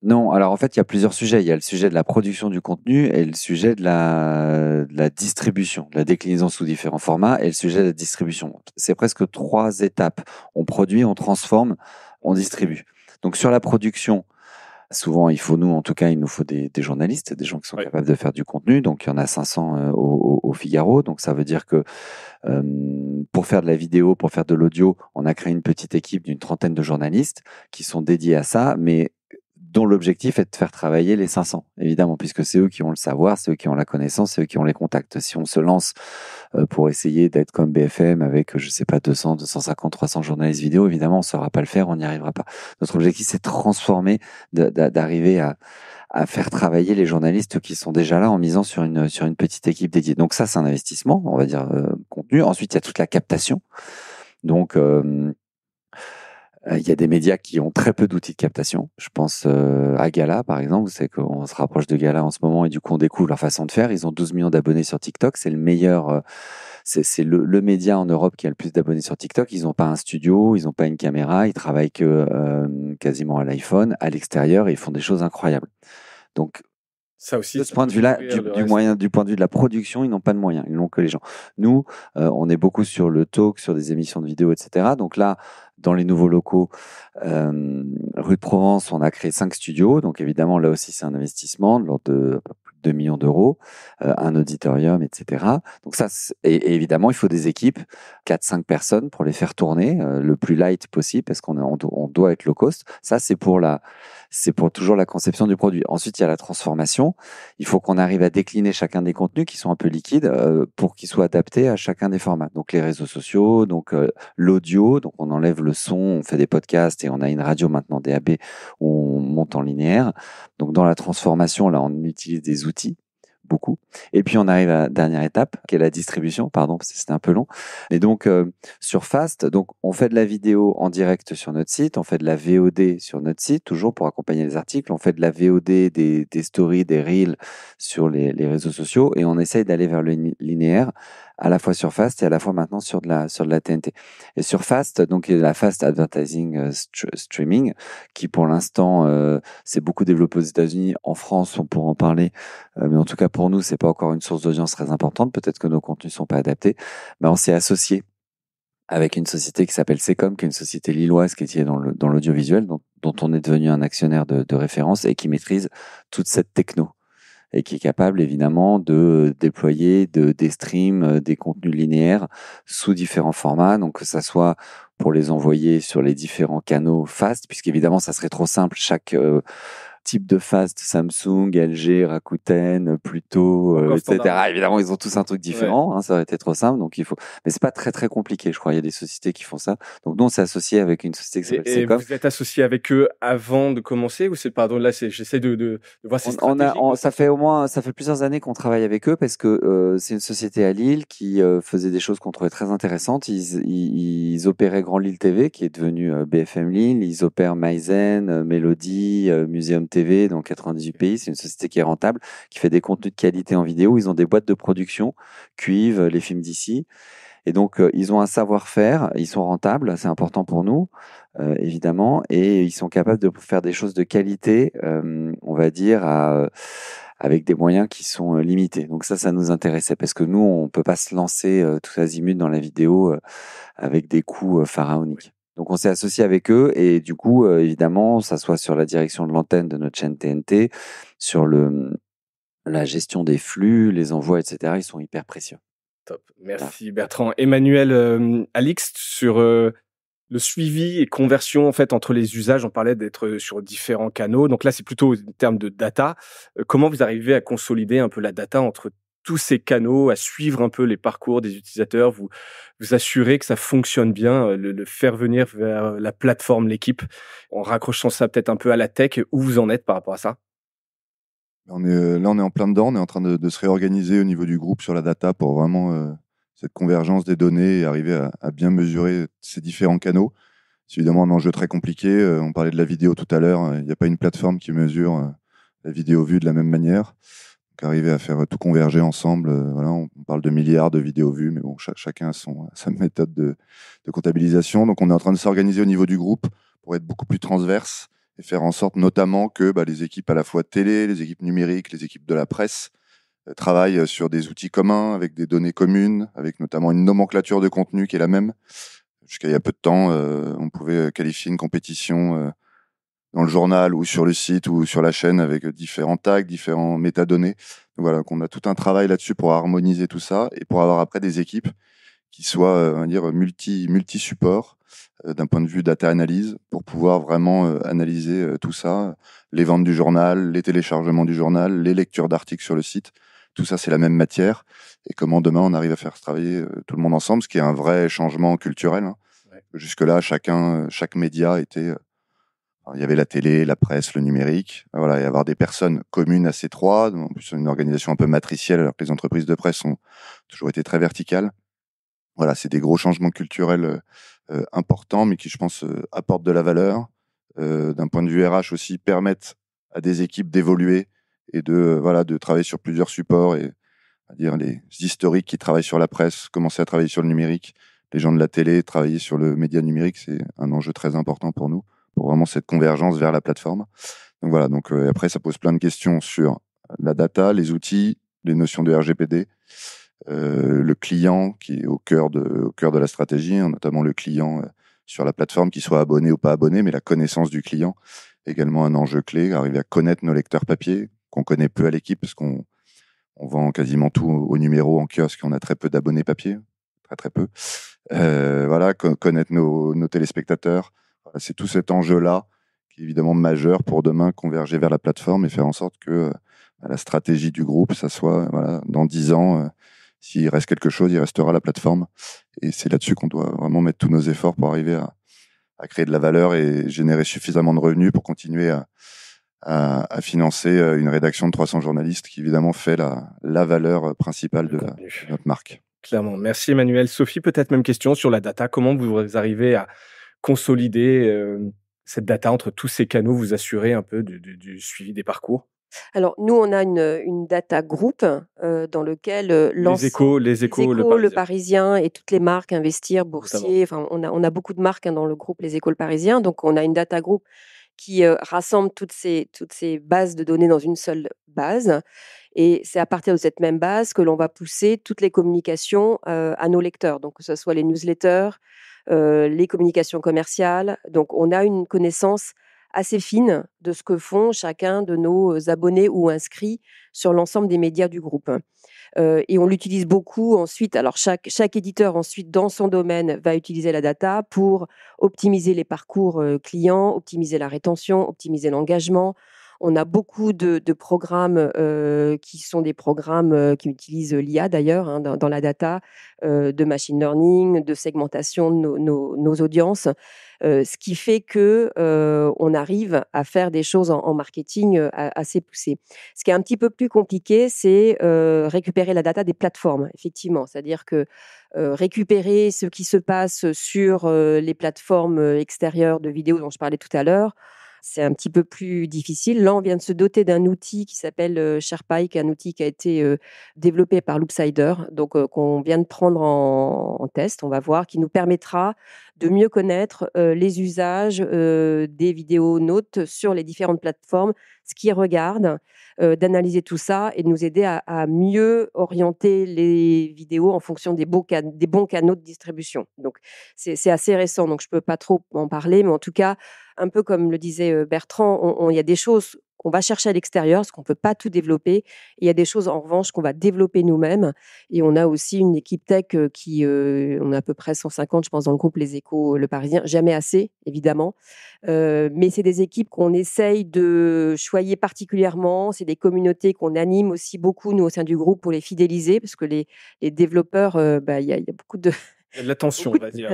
Non, alors en fait, il y a plusieurs sujets. Il y a le sujet de la production du contenu et le sujet de la, distribution, de la déclinaison sous différents formats et le sujet de la distribution. C'est presque trois étapes. On produit, on transforme, on distribue. Donc sur la production, souvent, il faut nous, en tout cas, il nous faut des, journalistes, des gens qui sont capables de faire du contenu. Donc, il y en a 500 euh, au, Figaro. Donc, ça veut dire que euh, pour faire de la vidéo, pour faire de l'audio, on a créé une petite équipe d'une trentaine de journalistes qui sont dédiés à ça. Mais dont l'objectif est de faire travailler les 500, évidemment, puisque c'est eux qui ont le savoir, c'est eux qui ont la connaissance, c'est eux qui ont les contacts. Si on se lance euh, pour essayer d'être comme BFM avec, je sais pas, 200, 250, 300 journalistes vidéo, évidemment, on ne saura pas le faire, on n'y arrivera pas. Notre objectif, c'est de transformer, d'arriver à, faire travailler les journalistes qui sont déjà là en misant sur une, sur une petite équipe dédiée. Donc ça, c'est un investissement, on va dire, euh, contenu. Ensuite, il y a toute la captation. Donc, euh, euh, il y a des médias qui ont très peu d'outils de captation. Je pense euh, à Gala, par exemple. C'est qu'on se rapproche de Gala en ce moment et du coup, on découvre leur façon de faire. Ils ont 12 millions d'abonnés sur TikTok. C'est le meilleur, euh, c'est le, le, média en Europe qui a le plus d'abonnés sur TikTok. Ils n'ont pas un studio, ils n'ont pas une caméra, ils travaillent que quasiment à l'iPhone, à l'extérieur, et ils font des choses incroyables. Donc, ça aussi, de ce point de vue-là, du, moyen, du point de vue de la production, ils n'ont pas de moyens, ils n'ont que les gens. Nous, on est beaucoup sur le talk, sur des émissions de vidéos, etc. Donc là, dans les nouveaux locaux euh, rue de Provence, on a créé cinq studios. Donc évidemment, là aussi, c'est un investissement de l'ordre de 2 euh, millions d'euros, euh, un auditorium, etc. Donc ça, et, évidemment, il faut des équipes, 4-5 personnes pour les faire tourner le plus light possible parce qu'on doit être low cost. Ça, c'est pour la c'est pour toujours la conception du produit. Ensuite, il y a la transformation. Il faut qu'on arrive à décliner chacun des contenus qui sont un peu liquides euh, pour qu'ils soient adaptés à chacun des formats. Donc les réseaux sociaux, donc euh, l'audio, donc on enlève le son, on fait des podcasts et on a une radio maintenant DAB où on monte en linéaire. Donc dans la transformation, là, on utilise des outils et puis on arrive à la dernière étape, qui est la distribution. Pardon, c'est c'était un peu long. Et donc euh, sur Fast, donc on fait de la vidéo en direct sur notre site, on fait de la VOD sur notre site, toujours pour accompagner les articles. On fait de la VOD des, stories, des reels sur les, réseaux sociaux, et on essaye d'aller vers le linéaire à la fois sur Fast et à la fois maintenant sur de la sur de la TNT. Et sur Fast, donc il la Fast Advertising euh, Streaming, qui pour l'instant c'est euh, s'est beaucoup développée aux États-Unis. En France, on pourra en parler. Euh, mais en tout cas pour nous, c'est pas encore une source d'audience très importante. Peut-être que nos contenus sont pas adaptés, mais on s'est associé avec une société qui s'appelle Secom, qui est une société lilloise qui est dans l'audiovisuel, dont, on est devenu un actionnaire de, référence et qui maîtrise toute cette techno et qui est capable évidemment de déployer de, des streams, euh, des contenus linéaires sous différents formats, donc que ça soit pour les envoyer sur les différents canaux fast, puisqu'évidemment ça serait trop simple, chaque... Euh, type de fast Samsung, LG, Rakuten, Pluto, euh, etc. Évidemment, ils ont tous un truc différent. Hein, ça aurait été trop simple. Donc il faut. Mais c'est pas très très compliqué. Je crois il y a des sociétés qui font ça. Donc nous, on s'est associé avec une société qui s'appelle Secom. Vous êtes associé avec eux avant de commencer ou c'est pardon là j'essaie de, de, de, voir si on, on, a ça fait au moins ça fait plusieurs années qu'on travaille avec eux parce que euh, c'est une société à Lille qui euh, faisait des choses qu'on trouvait très intéressantes. Ils, ils, opéraient Grand Lille TV qui est devenu BFM Lille. Ils opèrent Myzen, Mélodie, Museum TV dans 98 pays. C'est une société qui est rentable, qui fait des contenus de qualité en vidéo. Ils ont des boîtes de production, cuivent les films d'ici. Et donc, euh, ils ont un savoir-faire, ils sont rentables, c'est important pour nous, euh, évidemment, et ils sont capables de faire des choses de qualité, euh, on va dire, avec des moyens qui sont limités. Donc ça, ça nous intéressait, parce que nous, on peut pas se lancer tout azimut dans la vidéo avec des coûts pharaoniques. Donc on s'est associé avec eux et du coup, euh, évidemment, ça soit sur la direction de l'antenne de notre chaîne TNT, sur le, la gestion des flux, les envois, etc. Ils sont hyper précieux. Top. Merci Bertrand. Emmanuel, euh, Alix, sur euh, le suivi et conversion en fait entre les usages, on parlait d'être sur différents canaux. Donc là, c'est plutôt en termes de data. comment vous arrivez à consolider un peu la data entre tous ces canaux, à suivre un peu les parcours des utilisateurs, vous, vous assurer que ça fonctionne bien, euh, le, faire venir vers la plateforme, l'équipe, en raccrochant ça peut-être un peu à la tech, où vous en êtes par rapport à ça on est, euh, Là, on est en plein dedans, on est en train de, se réorganiser au niveau du groupe sur la data pour vraiment euh, cette convergence des données et arriver à bien mesurer ces différents canaux. C'est évidemment un enjeu très compliqué, on parlait de la vidéo tout à l'heure, il n'y a pas une plateforme qui mesure la vidéo vue de la même manière arriver à faire tout converger ensemble, euh, voilà, on parle de milliards de vidéos vues, mais bon, chacun a son, sa méthode de, comptabilisation. Donc on est en train de s'organiser au niveau du groupe pour être beaucoup plus transverse et faire en sorte notamment que bah, les équipes à la fois télé, les équipes numériques, les équipes de la presse euh, travaillent euh, sur des outils communs, avec des données communes, avec notamment une nomenclature de contenu qui est la même. Jusqu'à il y a peu de temps, on pouvait qualifier une compétition dans le journal ou sur le site ou sur la chaîne avec différents tags, différents métadonnées. Donc voilà, qu'on a tout un travail là-dessus pour harmoniser tout ça et pour avoir après des équipes qui soient, euh, on va dire, multi, multi supports euh, d'un point de vue data analyse pour pouvoir vraiment euh, analyser tout ça, les ventes du journal, les téléchargements du journal, les lectures d'articles sur le site. Tout ça, c'est la même matière. Et comment demain on arrive à faire travailler tout le monde ensemble, ce qui est un vrai changement culturel. Hein. Jusque-là, chacun, chaque média était il y avait la télé, la presse, le numérique. Voilà, et avoir des personnes communes à ces trois, en plus une organisation un peu matricielle, alors que les entreprises de presse ont toujours été très verticales. Voilà, c'est des gros changements culturels euh, euh, importants, mais qui, je pense, euh, apportent de la valeur. D'un point de vue RH aussi, permettent à des équipes d'évoluer et de voilà de travailler sur plusieurs supports et à dire les historiques qui travaillent sur la presse, commencer à travailler sur le numérique, les gens de la télé travailler sur le média numérique, c'est un enjeu très important pour nous pour vraiment cette convergence vers la plateforme. Donc voilà, donc euh, après, ça pose plein de questions sur la data, les outils, les notions de RGPD, euh, le client qui est au cœur de, au cœur de la stratégie, hein, notamment le client euh, sur la plateforme, qu'il soit abonné ou pas abonné, mais la connaissance du client, également un enjeu clé, arriver à connaître nos lecteurs papier, qu'on connaît peu à l'équipe, parce qu'on on vend quasiment tout au numéro en kiosque, on a très peu d'abonnés papier, très très peu. Euh, voilà, connaître nos téléspectateurs, c'est tout cet enjeu-là qui est évidemment majeur pour demain converger vers la plateforme et faire en sorte que euh, la stratégie du groupe, ça soit euh, voilà, dans dix ans, euh, s'il reste quelque chose, il restera la plateforme. Et c'est là-dessus qu'on doit vraiment mettre tous nos efforts pour arriver à, créer de la valeur et générer suffisamment de revenus pour continuer à, financer une rédaction de 300 journalistes qui évidemment fait la, valeur principale de, la, de notre marque. Clairement. Merci Emmanuel. Sophie, peut-être même question sur la data. Comment vous arrivez à consolider cette data entre tous ces canaux, vous assurer un peu du, suivi des parcours alors, nous, on a une, data group dans lequel les, échos, les, le, Parisien. et toutes les marques, Investir, Boursier, enfin, on a, beaucoup de marques hein, dans le groupe Les écoles le Donc, on a une data group qui rassemble toutes ces, toutes ces bases de données dans une seule base. Et c'est à partir de cette même base que l'on va pousser toutes les communications à nos lecteurs. Donc, que ce soit les newsletters, euh, les communications commerciales. Donc, on a une connaissance assez fine de ce que font chacun de nos euh, abonnés ou inscrits sur l'ensemble des médias du groupe. Hein. Euh, et on l'utilise beaucoup ensuite. Alors chaque éditeur ensuite dans son domaine va utiliser la data pour optimiser les parcours clients, optimiser la rétention, optimiser l'engagement, on a beaucoup de, programmes euh, qui sont des programmes euh, qui utilisent euh, l'IA d'ailleurs hein, dans, la data, de machine learning, de segmentation de nos, audiences, ce qui fait que on arrive à faire des choses en, en marketing assez poussées. Ce qui est un petit peu plus compliqué, c'est récupérer la data des plateformes, effectivement, c'est-à-dire que récupérer ce qui se passe sur les plateformes extérieures de vidéos dont je parlais tout à l'heure c'est un petit peu plus difficile. Là, on vient de se doter d'un outil qui s'appelle sharpike un outil qui a été développé par Loopsider, donc qu'on vient de prendre en, test, on va voir, qui nous permettra de mieux connaître les usages des vidéos notes sur les différentes plateformes qui regardent, euh, d'analyser tout ça et de nous aider à, mieux orienter les vidéos en fonction des, des bons canaux de distribution. Donc c'est, c'est assez récent, donc je ne peux pas trop en parler, mais en tout cas, un peu comme le disait euh, Bertrand, il y a des choses on va chercher à l'extérieur, parce qu'on ne peut pas tout développer. Il y a des choses, en revanche, qu'on va développer nous-mêmes. Et on a aussi une équipe tech euh, qui, euh, on a à peu près 150, je pense, dans le groupe Les Échos, euh, Le Parisien. Jamais assez, évidemment. Euh, mais c'est des équipes qu'on essaye de choyer particulièrement. C'est des communautés qu'on anime aussi beaucoup, nous, au sein du groupe, pour les fidéliser, parce que les, développeurs, bah, il y, a beaucoup de de l'attention, on va dire.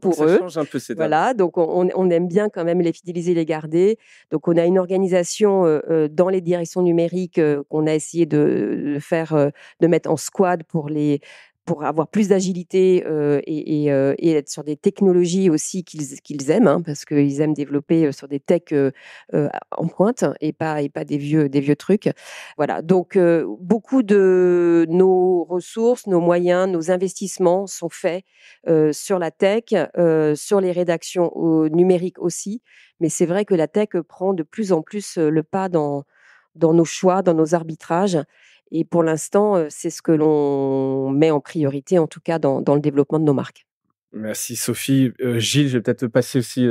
pour eux. Ça change un peu Voilà, donc on, aime bien quand même les fidéliser, les garder. Donc on a une organisation euh, euh, dans les directions numériques euh, qu'on a essayé de, faire, de mettre en squad pour les pour avoir plus d'agilité euh, euh, et, être sur des technologies aussi qu'ils aiment, hein, parce qu'ils aiment développer euh, sur des techs en pointe et pas et pas des vieux des vieux trucs. Voilà. Donc beaucoup de nos ressources, nos moyens, nos investissements sont faits sur la tech, sur les rédactions au numérique aussi. Mais c'est vrai que la tech prend de plus en plus le pas dans nos choix, dans nos arbitrages. Et pour l'instant, c'est ce que l'on met en priorité, en tout cas dans, dans, le développement de nos marques. Merci Sophie. Gilles, je vais peut-être passer aussi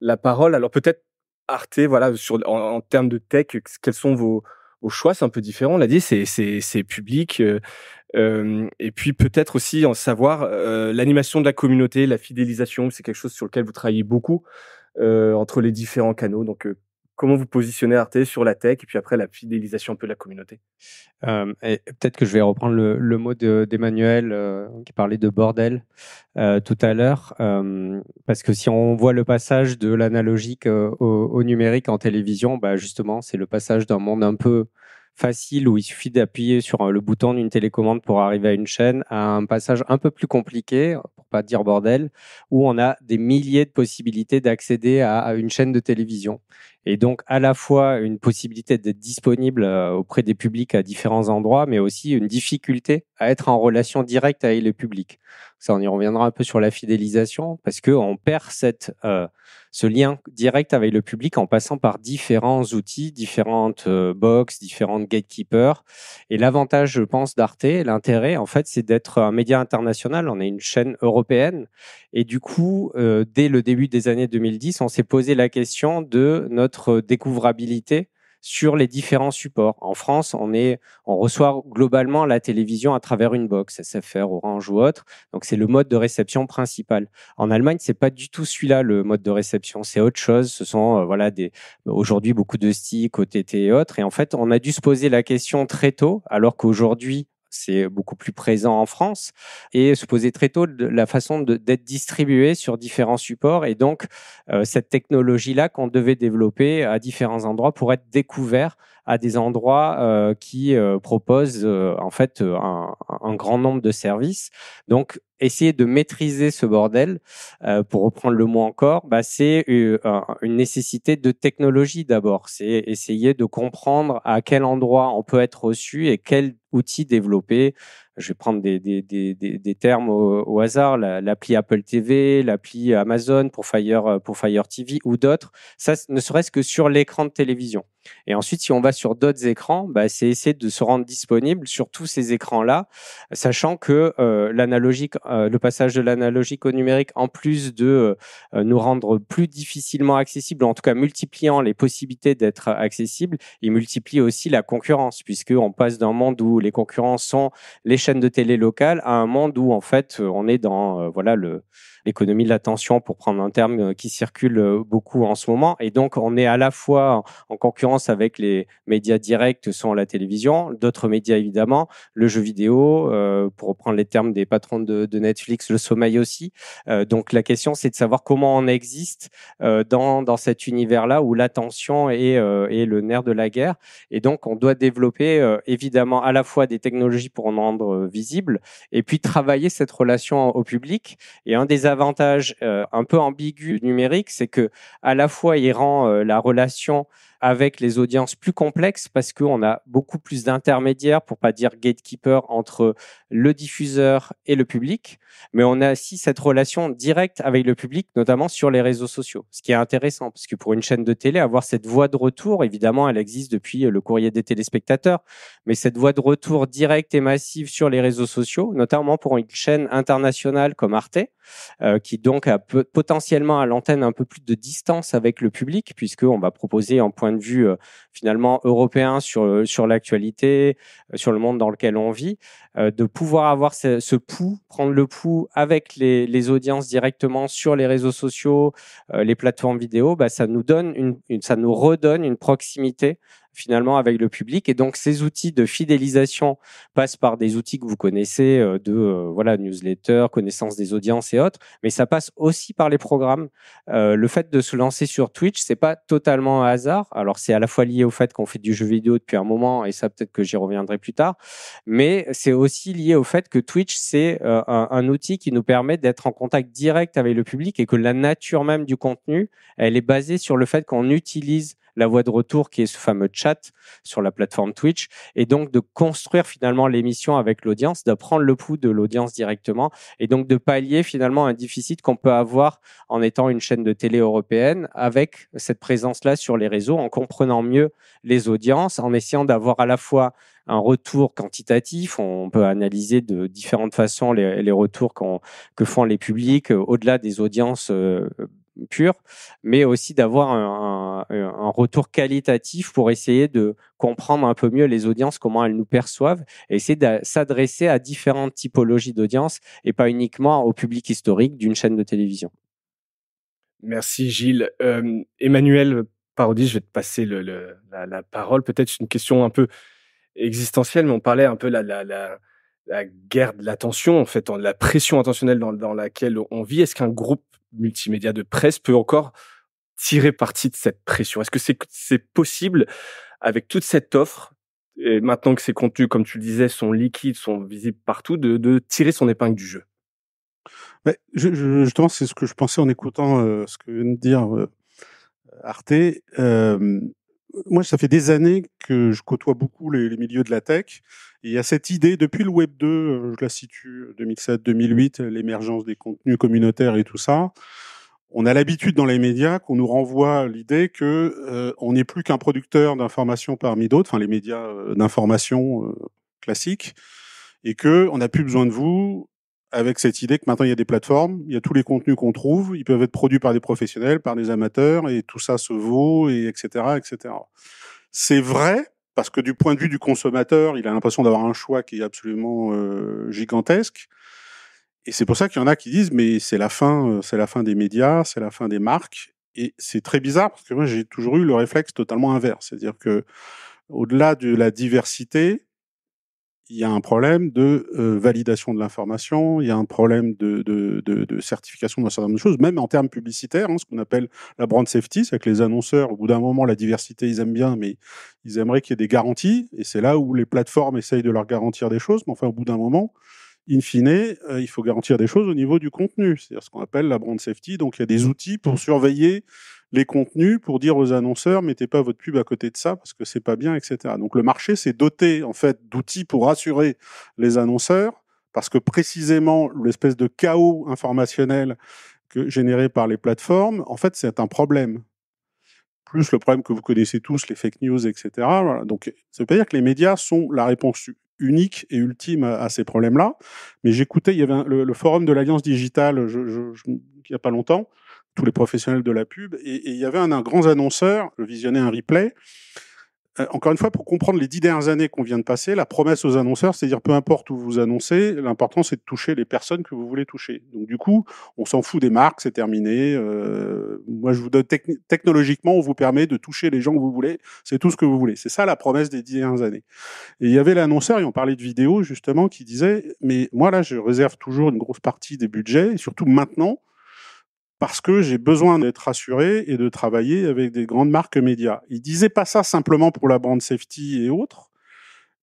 la parole. Alors peut-être Arte, voilà, sur, en, termes de tech, quels sont vos, vos choix C'est un peu différent, on l'a dit, c'est public. et puis peut-être aussi en savoir l'animation de la communauté, la fidélisation, c'est quelque chose sur lequel vous travaillez beaucoup entre les différents canaux. Donc comment vous positionnez Arte sur la tech et puis après la fidélisation peu de la communauté euh, Peut-être que je vais reprendre le, mot d'Emmanuel euh, qui parlait de bordel euh, tout à l'heure, parce que si on voit le passage de l'analogique au, numérique en télévision, bah justement c'est le passage d'un monde un peu facile où il suffit d'appuyer sur le bouton d'une télécommande pour arriver à une chaîne, à un passage un peu plus compliqué, pour pas dire bordel, où on a des milliers de possibilités d'accéder à, une chaîne de télévision. Et donc, à la fois une possibilité d'être disponible euh, auprès des publics à différents endroits, mais aussi une difficulté à être en relation directe avec le public. Ça, on y reviendra un peu sur la fidélisation, parce qu'on perd cette, euh, ce lien direct avec le public en passant par différents outils, différentes boxes euh, box, différentes gatekeepers. Et l'avantage, je pense, d'Arte, l'intérêt, en fait, c'est d'être un média international. On est une chaîne européenne. Et du coup, dès le début des années 2010, on s'est posé la question de notre notre découvrabilité sur les différents supports. En France, on, est, on reçoit globalement la télévision à travers une box, SFR, Orange ou autre. Donc c'est le mode de réception principal. En Allemagne, c'est pas du tout celui-là le mode de réception, c'est autre chose. Ce sont euh, voilà des aujourd'hui beaucoup de sticks, OTT et autres. Et en fait, on a dû se poser la question très tôt, alors qu'aujourd'hui c'est beaucoup plus présent en France, et se poser très tôt la façon d'être distribué sur différents supports, et donc euh, cette technologie-là qu'on devait développer à différents endroits pour être découvert à des endroits euh, qui euh, proposent en fait un, un, grand nombre de services. Donc essayer de maîtriser ce bordel, euh, pour reprendre le mot encore, bah, c'est euh, une, une nécessité de technologie d'abord. C'est essayer de comprendre à quel endroit on peut être reçu et quel outil développer je vais prendre des, termes au, hasard, l'appli Apple TV, l'appli Amazon pour Fire, euh, pour Fire TV ou d'autres, ça ne serait-ce que sur l'écran de télévision. Et ensuite, si on va sur d'autres écrans, bah, c'est essayer de se rendre disponible sur tous ces écrans-là, sachant que euh, l'analogique, euh, le passage de l'analogique au numérique, en plus de nous rendre plus difficilement accessibles, en tout cas multipliant les possibilités d'être accessibles, il multiplie aussi la concurrence, puisqu'on passe d'un monde où les concurrents sont les chaînes de télé locales à un monde où en fait on est dans euh, voilà le l'économie de l'attention pour prendre un terme euh, qui circule euh, beaucoup en ce moment. Et donc, on est à la fois en concurrence avec les médias directs, sont la télévision, d'autres médias évidemment, le jeu vidéo, euh, pour reprendre les termes des patrons de, Netflix, le sommeil aussi. donc, la question, c'est de savoir comment on existe dans, dans cet univers-là où l'attention est, est le nerf de la guerre. Et donc, on doit développer évidemment à la fois des technologies pour en rendre visible et puis travailler cette relation au public. Et un des avantage euh, un peu ambigu numérique, c'est que à la fois il rend euh, la relation avec les audiences plus complexes parce qu'on a beaucoup plus d'intermédiaires, pour pas dire gatekeepers, entre le diffuseur et le public. Mais on a aussi cette relation directe avec le public, notamment sur les réseaux sociaux, ce qui est intéressant parce que pour une chaîne de télé, avoir cette voie de retour, évidemment, elle existe depuis le courrier des téléspectateurs, mais cette voie de retour directe et massive sur les réseaux sociaux, notamment pour une chaîne internationale comme Arte, euh, qui donc a potentiellement à l'antenne un peu plus de distance avec le public, puisqu'on va proposer en point point de euh, finalement européen sur, euh, sur l'actualité, euh, sur le monde dans lequel on vit, euh, de pouvoir avoir ce, pouls, prendre le pouls avec les, les, audiences directement sur les réseaux sociaux, les plateformes vidéo, bah, ça nous donne une, ça nous redonne une proximité finalement avec le public. Et donc ces outils de fidélisation passent par des outils que vous connaissez de voilà newsletter, connaissance des audiences et autres, mais ça passe aussi par les programmes. le fait de se lancer sur Twitch, c'est pas totalement un hasard. Alors c'est à la fois lié au fait qu'on fait du jeu vidéo depuis un moment, et ça peut-être que j'y reviendrai plus tard, mais c'est aussi lié au fait que Twitch, c'est euh, un, outil qui nous permet d'être en contact direct avec le public et que la nature même du contenu, elle est basée sur le fait qu'on utilise la voie de retour qui est ce fameux chat sur la plateforme Twitch, et donc de construire finalement l'émission avec l'audience, de prendre le pouls de l'audience directement, et donc de pallier finalement un déficit qu'on peut avoir en étant une chaîne de télé européenne avec cette présence-là sur les réseaux, en comprenant mieux les audiences, en essayant d'avoir à la fois un retour quantitatif. On peut analyser de différentes façons les, retours que font les publics au-delà des audiences euh, pure, mais aussi d'avoir un, retour qualitatif pour essayer de comprendre un peu mieux les audiences, comment elles nous perçoivent, et essayer de s'adresser à différentes typologies d'audience, et pas uniquement au public historique d'une chaîne de télévision. Merci Gilles. Euh, Emmanuel Parodi, je vais te passer la, parole. Peut-être une question un peu existentielle, mais on parlait un peu la, la, guerre de l'attention, en fait, la pression intentionnelle dans laquelle on vit. Est-ce qu'un groupe multimédia de presse peut encore tirer parti de cette pression Est-ce que c'est possible avec toute cette offre et maintenant que ces contenus, comme tu le disais, sont liquides, sont visibles partout, de, tirer son épingle du jeu Mais Justement, c'est ce que je pensais en écoutant euh, ce que vient de dire euh, Arte. Euh, moi, ça fait des années que je côtoie beaucoup les, milieux de la tech. Et il y a cette idée, depuis le Web 2, euh, je la situe 2007-2008, euh, euh, l'émergence des contenus communautaires et tout ça. On a l'habitude dans les médias qu'on nous renvoie l'idée que on n'est plus qu'un producteur d'informations parmi d'autres, enfin les médias d'information classiques, et que on n'a plus besoin de vous, avec cette idée que maintenant il y a des plateformes, il y a tous les contenus qu'on trouve, ils peuvent être produits par des professionnels, par des amateurs, et tout ça se vaut, et etc., etc. C'est vrai parce que du point de vue du consommateur, il a l'impression d'avoir un choix qui est absolument euh, gigantesque. Et c'est pour ça qu'il y en a qui disent mais c'est la fin, euh, c'est la fin des médias, c'est la fin des marques. Et c'est très bizarre parce que moi j'ai toujours eu le réflexe totalement inverse, c'est-à-dire que au-delà de la diversité, il y a un problème de euh, validation de l'information, il y a un problème de, de, de, de certification d'un certain nombre de choses, même en termes publicitaires, hein, ce qu'on appelle la brand safety, c'est que les annonceurs, au bout d'un moment, la diversité, ils aiment bien, mais ils aimeraient qu'il y ait des garanties, et c'est là où les plateformes essayent de leur garantir des choses, mais enfin, au bout d'un moment, in fine, euh, il faut garantir des choses au niveau du contenu, c'est-à-dire ce qu'on appelle la brand safety, donc il y a des outils pour surveiller les contenus pour dire aux annonceurs mettez pas votre pub à côté de ça parce que c'est pas bien, etc. Donc le marché s'est doté en fait d'outils pour rassurer les annonceurs parce que précisément l'espèce de chaos informationnel que, généré par les plateformes, en fait, c'est un problème. Plus le problème que vous connaissez tous, les fake news, etc. Donc, ça veut pas dire que les médias sont la réponse unique et ultime à, ces problèmes-là. Mais j'écoutais, il y avait le, forum de l'Alliance digitale je, il n'y a pas longtemps, tous les professionnels de la pub. Et il y avait un, grand annonceur, je visionnais un replay. Euh, encore une fois, pour comprendre les dix dernières années qu'on vient de passer, la promesse aux annonceurs, c'est-à-dire peu importe où vous annoncez, l'important c'est de toucher les personnes que vous voulez toucher. Donc du coup, on s'en fout des marques, c'est terminé. Euh, moi, je vous donne technologiquement, on vous permet de toucher les gens que vous voulez. C'est tout ce que vous voulez. C'est ça la promesse des dix dernières années. Et il y avait l'annonceur, et on parlé de vidéo justement, qui disait, mais moi là, je réserve toujours une grosse partie des budgets, surtout maintenant parce que j'ai besoin d'être rassuré et de travailler avec des grandes marques médias. Il disait pas ça simplement pour la brand safety et autres,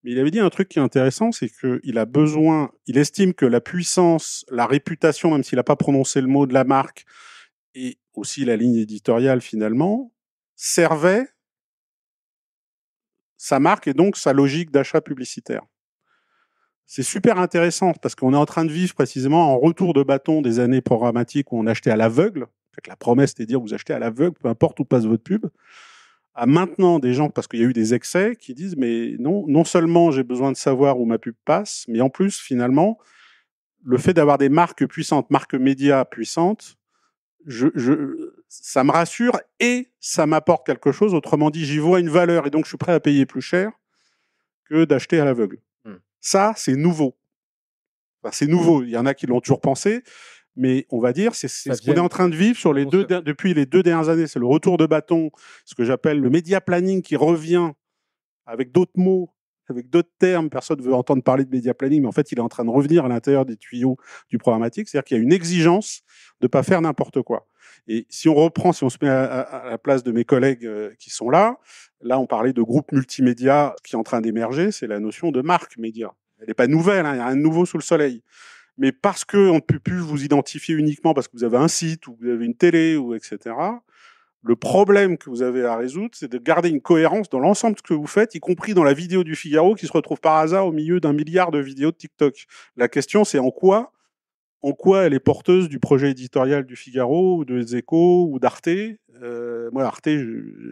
mais il avait dit un truc qui est intéressant, c'est qu'il a besoin, il estime que la puissance, la réputation, même s'il n'a pas prononcé le mot de la marque, et aussi la ligne éditoriale finalement, servait sa marque et donc sa logique d'achat publicitaire c'est super intéressant parce qu'on est en train de vivre précisément en retour de bâton des années programmatiques où on achetait à l'aveugle. La promesse était de dire vous achetez à l'aveugle, peu importe où passe votre pub. À maintenant, des gens, parce qu'il y a eu des excès, qui disent mais non, non seulement j'ai besoin de savoir où ma pub passe, mais en plus, finalement, le fait d'avoir des marques puissantes, marques médias puissantes, ça me rassure et ça m'apporte quelque chose. Autrement dit, j'y vois une valeur et donc je suis prêt à payer plus cher que d'acheter à l'aveugle. Ça, c'est nouveau. c'est mmh. nouveau. Il y en a qui l'ont toujours pensé, mais on va dire, c'est ce qu'on est en train de vivre sur les deux, depuis les deux dernières années. C'est le retour de bâton, ce que j'appelle le média planning qui revient avec d'autres mots avec d'autres termes. Personne ne veut entendre parler de média planning, mais en fait, il est en train de revenir à l'intérieur des tuyaux du programmatique. C'est-à-dire qu'il y a une exigence de ne pas faire n'importe quoi. Et si on reprend, si on se met à, la place de mes collègues euh, qui sont là, là, on parlait de groupe multimédia qui est en train d'émerger, c'est la notion de marque média. Elle n'est pas nouvelle, hein, il y a un nouveau sous le soleil. Mais parce qu'on ne peut plus vous identifier uniquement parce que vous avez un site ou vous avez une télé ou etc., le problème que vous avez à résoudre, c'est de garder une cohérence dans l'ensemble de ce que vous faites, y compris dans la vidéo du Figaro qui se retrouve par hasard au milieu d'un milliard de vidéos de TikTok. La question, c'est en quoi, en quoi elle est porteuse du projet éditorial du Figaro ou de Les ou d'Arte. Euh, moi, Arte,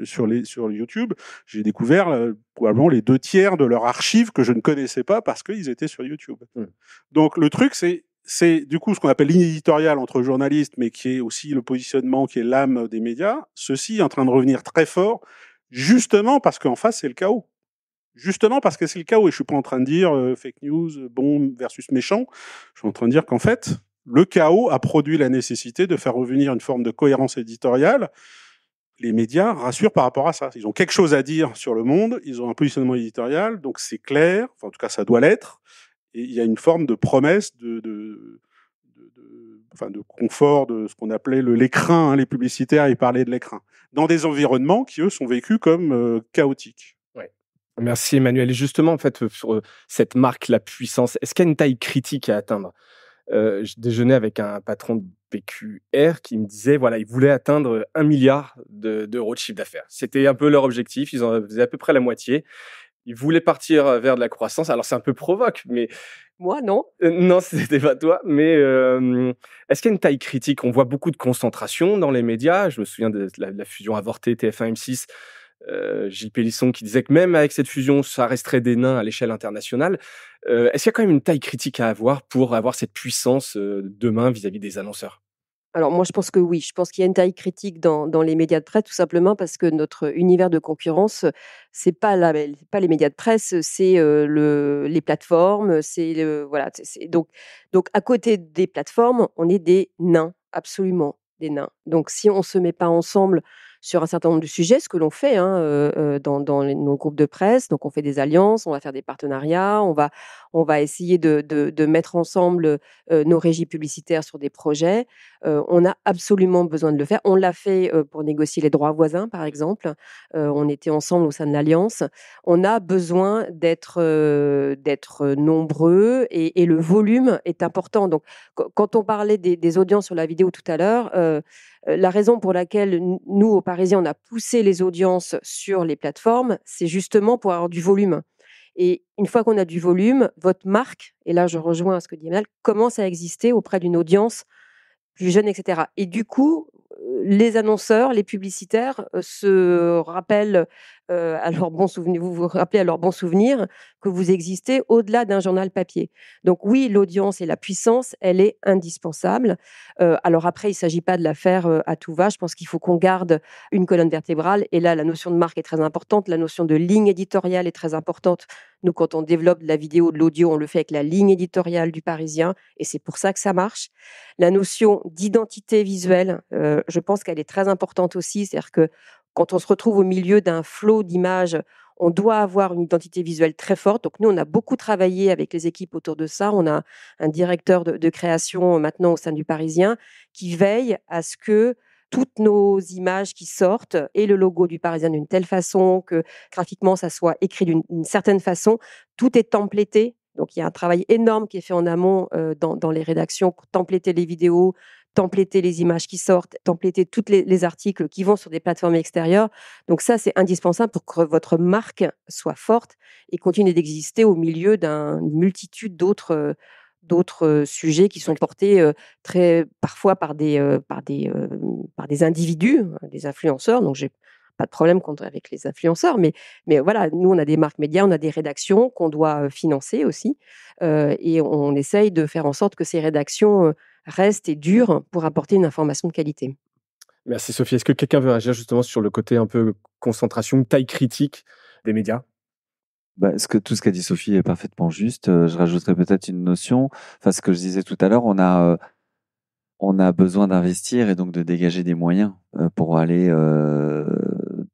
sur, YouTube, j'ai découvert euh, probablement les deux tiers de leurs archives que je ne connaissais pas parce qu'ils étaient sur YouTube. Mmh. Donc le truc, c'est c'est du coup ce qu'on appelle l'inéditorial entre journalistes, mais qui est aussi le positionnement, qui est l'âme des médias. Ceci est en train de revenir très fort, justement parce qu'en face, c'est le chaos. Justement parce que c'est le chaos. Et je suis pas en train de dire euh, fake news, bon versus méchant. Je suis en train de dire qu'en fait, le chaos a produit la nécessité de faire revenir une forme de cohérence éditoriale. Les médias rassurent par rapport à ça. Ils ont quelque chose à dire sur le monde, ils ont un positionnement éditorial, donc c'est clair, enfin en tout cas ça doit l'être. Et il y a une forme de promesse de, de, confort, de ce qu'on appelait le l'écrin. Hein, les publicitaires, ils parlaient de l'écrin. Dans des environnements qui, eux, sont vécus comme euh, chaotiques. Ouais. Merci Emmanuel. Et justement, en fait, sur euh, cette marque, la puissance, est-ce qu'il y a une taille critique à atteindre euh, Je déjeunais avec un patron de PQR qui me disait, voilà, ils voulaient atteindre un milliard d'euros de, de, chiffre d'affaires. C'était un peu leur objectif, ils en faisaient à peu près la moitié. Il voulait partir euh, vers de la croissance. Alors c'est un peu provoque, mais moi non. Euh, non, c'était pas toi. Mais est-ce qu'il y a une taille critique On voit beaucoup de concentration dans les médias. Je me souviens de la, fusion avortée TF1-M6. Euh, Gilles Pélisson qui disait que même avec cette fusion, ça resterait des nains à l'échelle internationale. Euh, est-ce qu'il y a quand même une taille critique à avoir pour avoir cette puissance demain vis à -vis des annonceurs alors moi je pense que oui, je pense qu'il y a une taille critique dans, les médias de presse, tout simplement parce que notre univers de concurrence, c'est pas la, pas les médias de presse, c'est euh, le, les plateformes, c'est voilà, donc donc à côté des plateformes, on est des nains, absolument des nains. Donc si on se met pas ensemble sur un certain nombre de sujets, ce que l'on fait hein, dans, nos groupes de presse. Donc on fait des alliances, on va faire des partenariats, on va, on va essayer de, mettre ensemble nos régies publicitaires sur des projets. on a absolument besoin de le faire. On l'a fait pour négocier les droits voisins, par exemple. on était ensemble au sein de l'alliance. On a besoin d'être d'être nombreux et, le volume est important. Donc, quand on parlait des, audiences sur la vidéo tout à l'heure, la raison pour laquelle nous, au Parlement, Parisien, on a poussé les audiences sur les plateformes, c'est justement pour avoir du volume. Et une fois qu'on a du volume, votre marque, et là je rejoins ce que dit Emmanuel, commence à exister auprès d'une audience plus jeune, etc. Et du coup, euh, les annonceurs, les publicitaires euh, se rappellent euh, bon souvenir, vous vous rappelez à leur bon souvenir que vous existez au-delà d'un journal papier. Donc oui, l'audience et la puissance, elle est indispensable. Euh, alors après, il ne s'agit pas de la faire euh, à tout va. Je pense qu'il faut qu'on garde une colonne vertébrale. Et là, la notion de marque est très importante. La notion de ligne éditoriale est très importante. Nous, quand on développe de la vidéo, de l'audio, on le fait avec la ligne éditoriale du Parisien, et c'est pour ça que ça marche. La notion d'identité visuelle, euh, je pense qu'elle est très importante aussi, c'est-à-dire que quand on se retrouve au milieu d'un flot d'images, on doit avoir une identité visuelle très forte. Donc nous, on a beaucoup travaillé avec les équipes autour de ça. On a un directeur de, création euh, maintenant au sein du Parisien qui veille à ce que toutes nos images qui sortent et le logo du Parisien d'une telle façon, que graphiquement ça soit écrit d'une certaine façon, tout est templété. Donc il y a un travail énorme qui est fait en amont euh, dans, les rédactions, pour templéter les vidéos, templéter les images qui sortent, templéter tous les, articles qui vont sur des plateformes extérieures. Donc ça, c'est indispensable pour que votre marque soit forte et continue d'exister au milieu d'une multitude d'autres euh, d'autres euh, sujets qui sont portés euh, très parfois par des par des par des individus, hein, des influenceurs. Donc j'ai pas de problème avec les influenceurs, mais, mais voilà, nous, on a des marques médias, on a des rédactions qu'on doit financer aussi, et on essaye de faire en sorte que ces rédactions reste et dur pour apporter une information de qualité. Merci Sophie. Est-ce que quelqu'un veut réagir justement sur le côté un peu concentration, taille critique des médias bah, que, tout ce qu'a dit Sophie est parfaitement juste. Euh, je rajouterais peut-être une notion. Enfin, ce que je disais tout à l'heure, on a, euh, on a besoin d'investir et donc de dégager des moyens euh, pour aller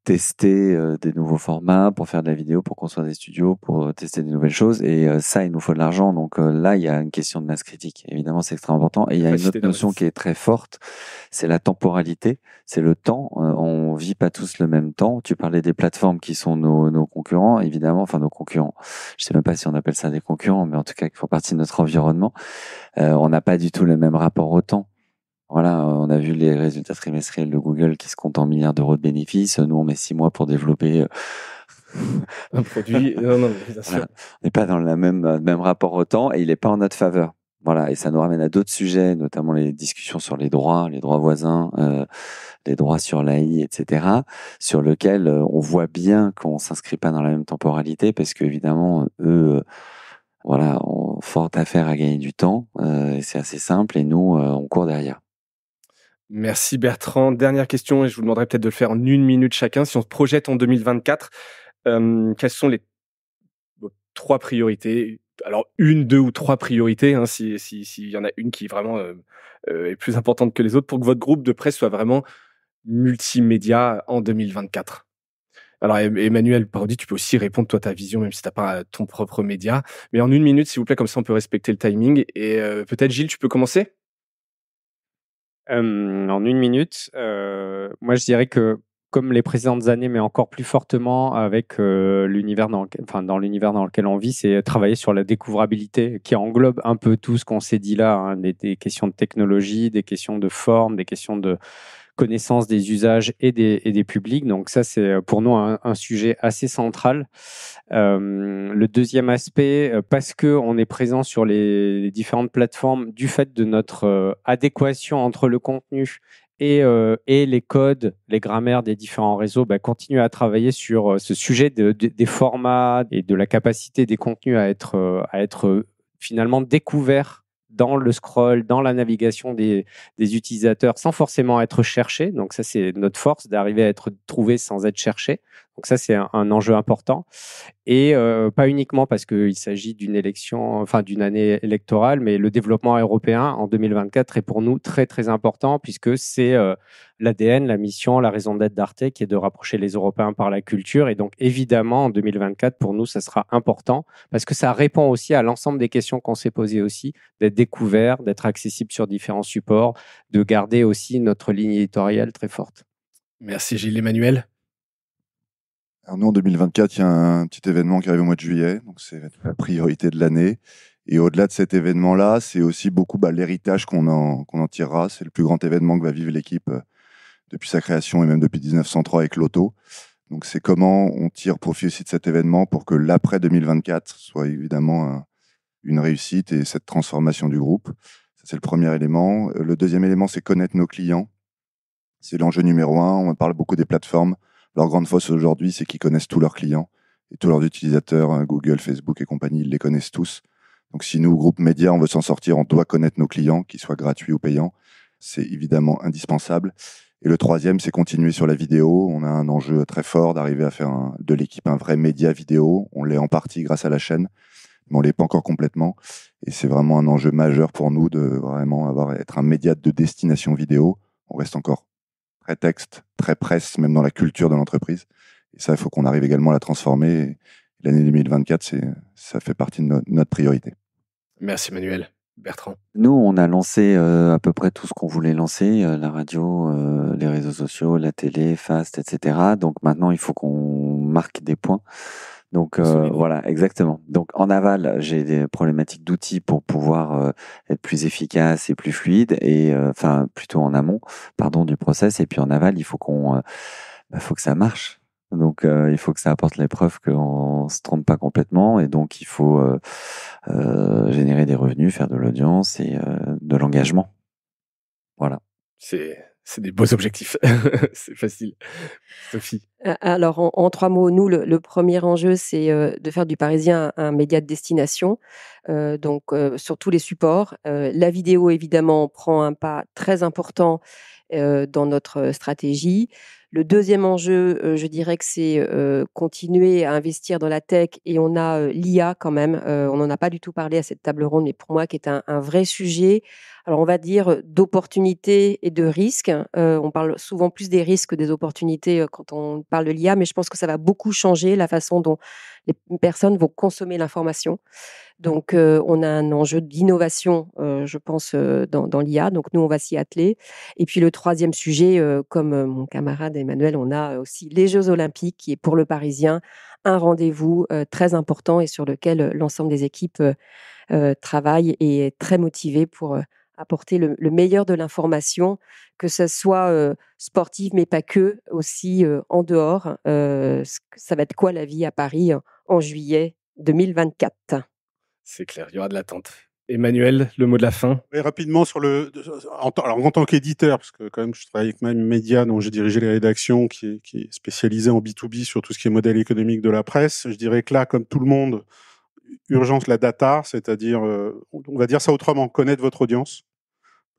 tester euh, des nouveaux formats, pour faire de la vidéo, pour construire des studios, pour euh, tester des nouvelles choses. Et euh, ça, il nous faut de l'argent. Donc là, il y a une question de masse critique. Évidemment, c'est extrêmement important. Et il y a une autre notion qui est très forte, c'est la temporalité, c'est le temps. on vit pas tous le même temps. Tu parlais des plateformes qui sont nos, nos concurrents, évidemment, enfin nos concurrents. Je sais même pas si on appelle ça des concurrents, mais en tout cas qui font partie de notre environnement. on n'a pas du tout le même rapport au temps. Voilà, on a vu les résultats trimestriels de Google qui se comptent en milliards d'euros de bénéfices. Nous, on met six mois pour développer euh, un produit. Euh, non, On n'est pas dans le même, euh, même rapport au temps et il n'est pas en notre faveur. Voilà, et ça nous ramène à d'autres sujets, notamment les discussions sur les droits, les droits voisins, les droits sur l'AI, etc., sur lequel on voit bien qu'on ne s'inscrit pas dans la même temporalité, parce qu'évidemment, eux, voilà, ont forte affaire à gagner du temps, et c'est assez simple, et nous, on court derrière. Merci Bertrand. Dernière question, et je vous demanderai peut-être de le faire en une minute chacun. Si on se projette en 2024, euh, quelles sont les trois priorités alors une, deux ou trois priorités, hein, s'il si, y en a une qui vraiment euh, euh, est plus importante que les autres, pour que votre groupe de presse soit vraiment multimédia en 2024. Alors Emmanuel Parodi, tu peux aussi répondre toi ta vision, même si t'as pas ton propre média. Mais en une minute, s'il vous plaît, comme ça on peut respecter le timing. Et peut-être Gilles, tu peux commencer en une minute, moi je dirais que comme les précédentes années, mais encore plus fortement avec l'univers dans, l'univers dans lequel on vit, c'est travailler sur la découvrabilité qui englobe un peu tout ce qu'on s'est dit là, hein, des, questions de technologie, des questions de forme, des questions de, connaissance des usages et des, publics. Donc ça, c'est euh, pour nous un, sujet assez central. Euh, le deuxième aspect, euh, parce qu'on est présent sur les, différentes plateformes, du fait de notre adéquation entre le contenu et, les codes, les grammaires des différents réseaux, bah, continuer à travailler sur ce sujet des formats et de la capacité des contenus à être, à être finalement découverts dans le scroll, dans la navigation des, utilisateurs sans forcément être cherché. Donc ça, c'est notre force d'arriver à être trouvé sans être cherché. Donc ça, c'est un, enjeu important. Et euh, pas uniquement parce qu'il s'agit d'une élection, enfin d'une année électorale, mais le développement européen en 2024 est pour nous très très important puisque c'est euh, l'ADN, la mission, la raison d'être d'Arte qui est de rapprocher les Européens par la culture. Et donc évidemment, en 2024, pour nous, ça sera important parce que ça répond aussi à l'ensemble des questions qu'on s'est posées aussi, d'être découvert, d'être accessible sur différents supports, de garder aussi notre ligne éditoriale très forte. Merci Gilles Emmanuel. Nous en 2024, il y a un petit événement qui arrive au mois de juillet, donc c'est la priorité de l'année. Et au-delà de cet événement-là, c'est aussi beaucoup bah, l'héritage qu'on en, en, tirera. C'est le plus grand événement que va vivre l'équipe euh, depuis sa création et même depuis 1903 avec l'auto. Donc c'est comment on tire profit aussi de cet événement pour que l'après 2024 soit évidemment une réussite et cette transformation du groupe. Ça, c'est le premier élément. Le deuxième élément, c'est connaître nos clients. C'est l'enjeu numéro un. On parle beaucoup des plateformes. Leur grande fausse aujourd'hui, c'est qu'ils connaissent tous leurs clients et tous leurs utilisateurs, hein, Google, Facebook et compagnie, ils les connaissent tous. Donc si nous, groupe média, on veut s'en sortir, on doit connaître nos clients, qu'ils soient gratuits ou payants. C'est évidemment indispensable. Et le troisième, c'est continuer sur la vidéo. On a un enjeu très fort d'arriver à faire de l'équipe un vrai média vidéo. On l'est en partie grâce à la chaîne, mais on l'est pas encore complètement. Et c'est vraiment un enjeu majeur pour nous de vraiment avoir être un média de destination vidéo. On reste encore prétexte, très presse, même dans la culture de l'entreprise. Et ça, il faut qu'on arrive également à la transformer. L'année 2024, ça fait partie de notre priorité. Merci Manuel. Bertrand Nous, on a lancé euh, à peu près tout ce qu'on voulait lancer, euh, la radio, euh, les réseaux sociaux, la télé, Fast, etc. Donc maintenant, il faut qu'on marque des points donc euh, voilà, exactement. Donc en aval, j'ai des problématiques d'outils pour pouvoir euh, être plus efficace et plus fluide, et euh, enfin plutôt en amont, pardon, du process. Et puis en aval, il faut qu'on, bah, faut que ça marche. Donc il faut que ça apporte les preuves qu'on se trompe pas complètement, et donc il faut générer des revenus, faire de l'audience et de l'engagement. Voilà. C'est c'est des beaux objectifs. c'est facile. Sophie. Euh, alors, en, trois mots, nous, le, premier enjeu, c'est euh, de faire du Parisien un, média de destination, euh, donc sur tous les supports. la vidéo, évidemment, prend un pas très important dans notre stratégie. Le deuxième enjeu, je dirais que c'est continuer à investir dans la tech et on a l'IA quand même. on n'en a pas du tout parlé à cette table ronde, mais pour moi, qui est un, un vrai sujet alors on va dire, euh, d'opportunités et de risques. Euh, on parle souvent plus des risques que des opportunités euh, quand on parle de l'IA, mais je pense que ça va beaucoup changer la façon dont les personnes vont consommer l'information. Donc, on a un enjeu d'innovation, je pense, dans, dans l'IA. Donc, nous, on va s'y atteler. Et puis, le troisième sujet, comme mon camarade Emmanuel, on a aussi les Jeux Olympiques, qui est pour le Parisien un rendez-vous très important et sur lequel l'ensemble des équipes travaillent et est très motivé pour apporter le, meilleur de l'information, que ce soit sportive, mais pas que, aussi en dehors. ça va être quoi la vie à Paris en juillet 2024 C'est clair, il y aura de l'attente. Emmanuel, le mot de la fin. rapidement sur le, en, alors, en tant qu'éditeur, parce que quand même je travaille avec même Média, dont j'ai dirigé les rédactions, qui est, qui est spécialisée en B2B sur tout ce qui est modèle économique de la presse. Je dirais que là, comme tout le monde, urgence la data, c'est-à-dire, on va dire ça autrement, connaître votre audience,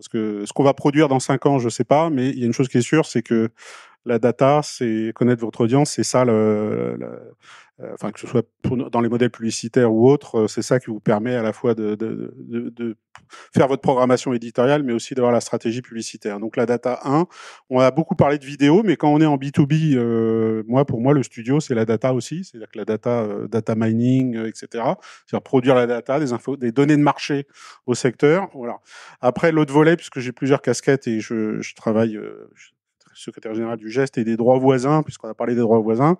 ce qu'on va produire dans cinq ans, je ne sais pas, mais il y a une chose qui est sûre, c'est que la data, c'est connaître votre audience, c'est ça, euh, enfin que ce soit dans les modèles publicitaires ou autres, euh, c'est ça qui vous permet à la fois de faire votre programmation éditoriale, mais aussi d'avoir la stratégie publicitaire. Donc la data 1, on a beaucoup parlé de vidéo, mais quand on est en B2B, euh, moi pour moi le studio c'est la data aussi, c'est-à-dire que la data, euh, data mining, euh, etc. C'est-à-dire produire la data, des infos, des données de marché au secteur. Voilà. Après l'autre volet, puisque j'ai plusieurs casquettes et je, travaille. secrétaire général du geste et des droits voisins, puisqu'on a parlé des droits voisins,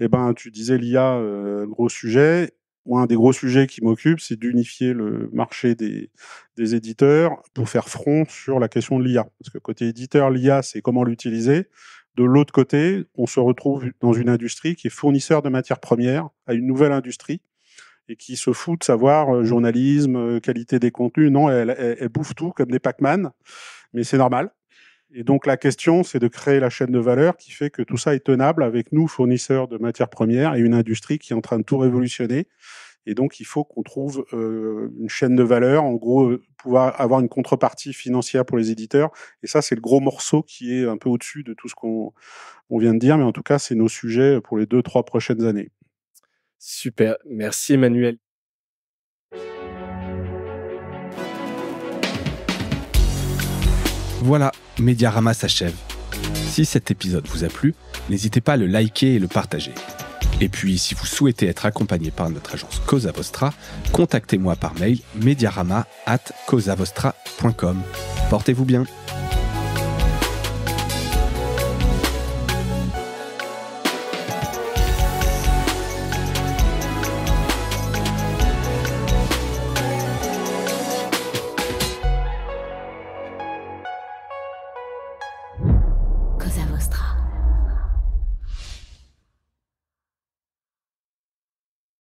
Et eh ben, tu disais l'IA, gros sujet moi, un des gros sujets qui m'occupe, c'est d'unifier le marché des, éditeurs pour mmh. faire front sur la question de l'IA. Parce que côté éditeur, l'IA, c'est comment l'utiliser. De l'autre côté, on se retrouve dans une industrie qui est fournisseur de matières premières à une nouvelle industrie et qui se fout de savoir euh, journalisme, euh, qualité des contenus. Non, elle, elle bouffe tout comme des Pac-Man, mais c'est normal. Et donc la question, c'est de créer la chaîne de valeur qui fait que tout ça est tenable avec nous, fournisseurs de matières premières, et une industrie qui est en train de tout révolutionner. Et donc il faut qu'on trouve euh, une chaîne de valeur, en gros, euh, pouvoir avoir une contrepartie financière pour les éditeurs. Et ça, c'est le gros morceau qui est un peu au-dessus de tout ce qu'on vient de dire, mais en tout cas, c'est nos sujets pour les deux, trois prochaines années. Super, merci Emmanuel. Voilà, Mediarama s'achève. Si cet épisode vous a plu, n'hésitez pas à le liker et le partager. Et puis, si vous souhaitez être accompagné par notre agence Cosa Vostra, contactez-moi par mail mediarama at Portez-vous bien.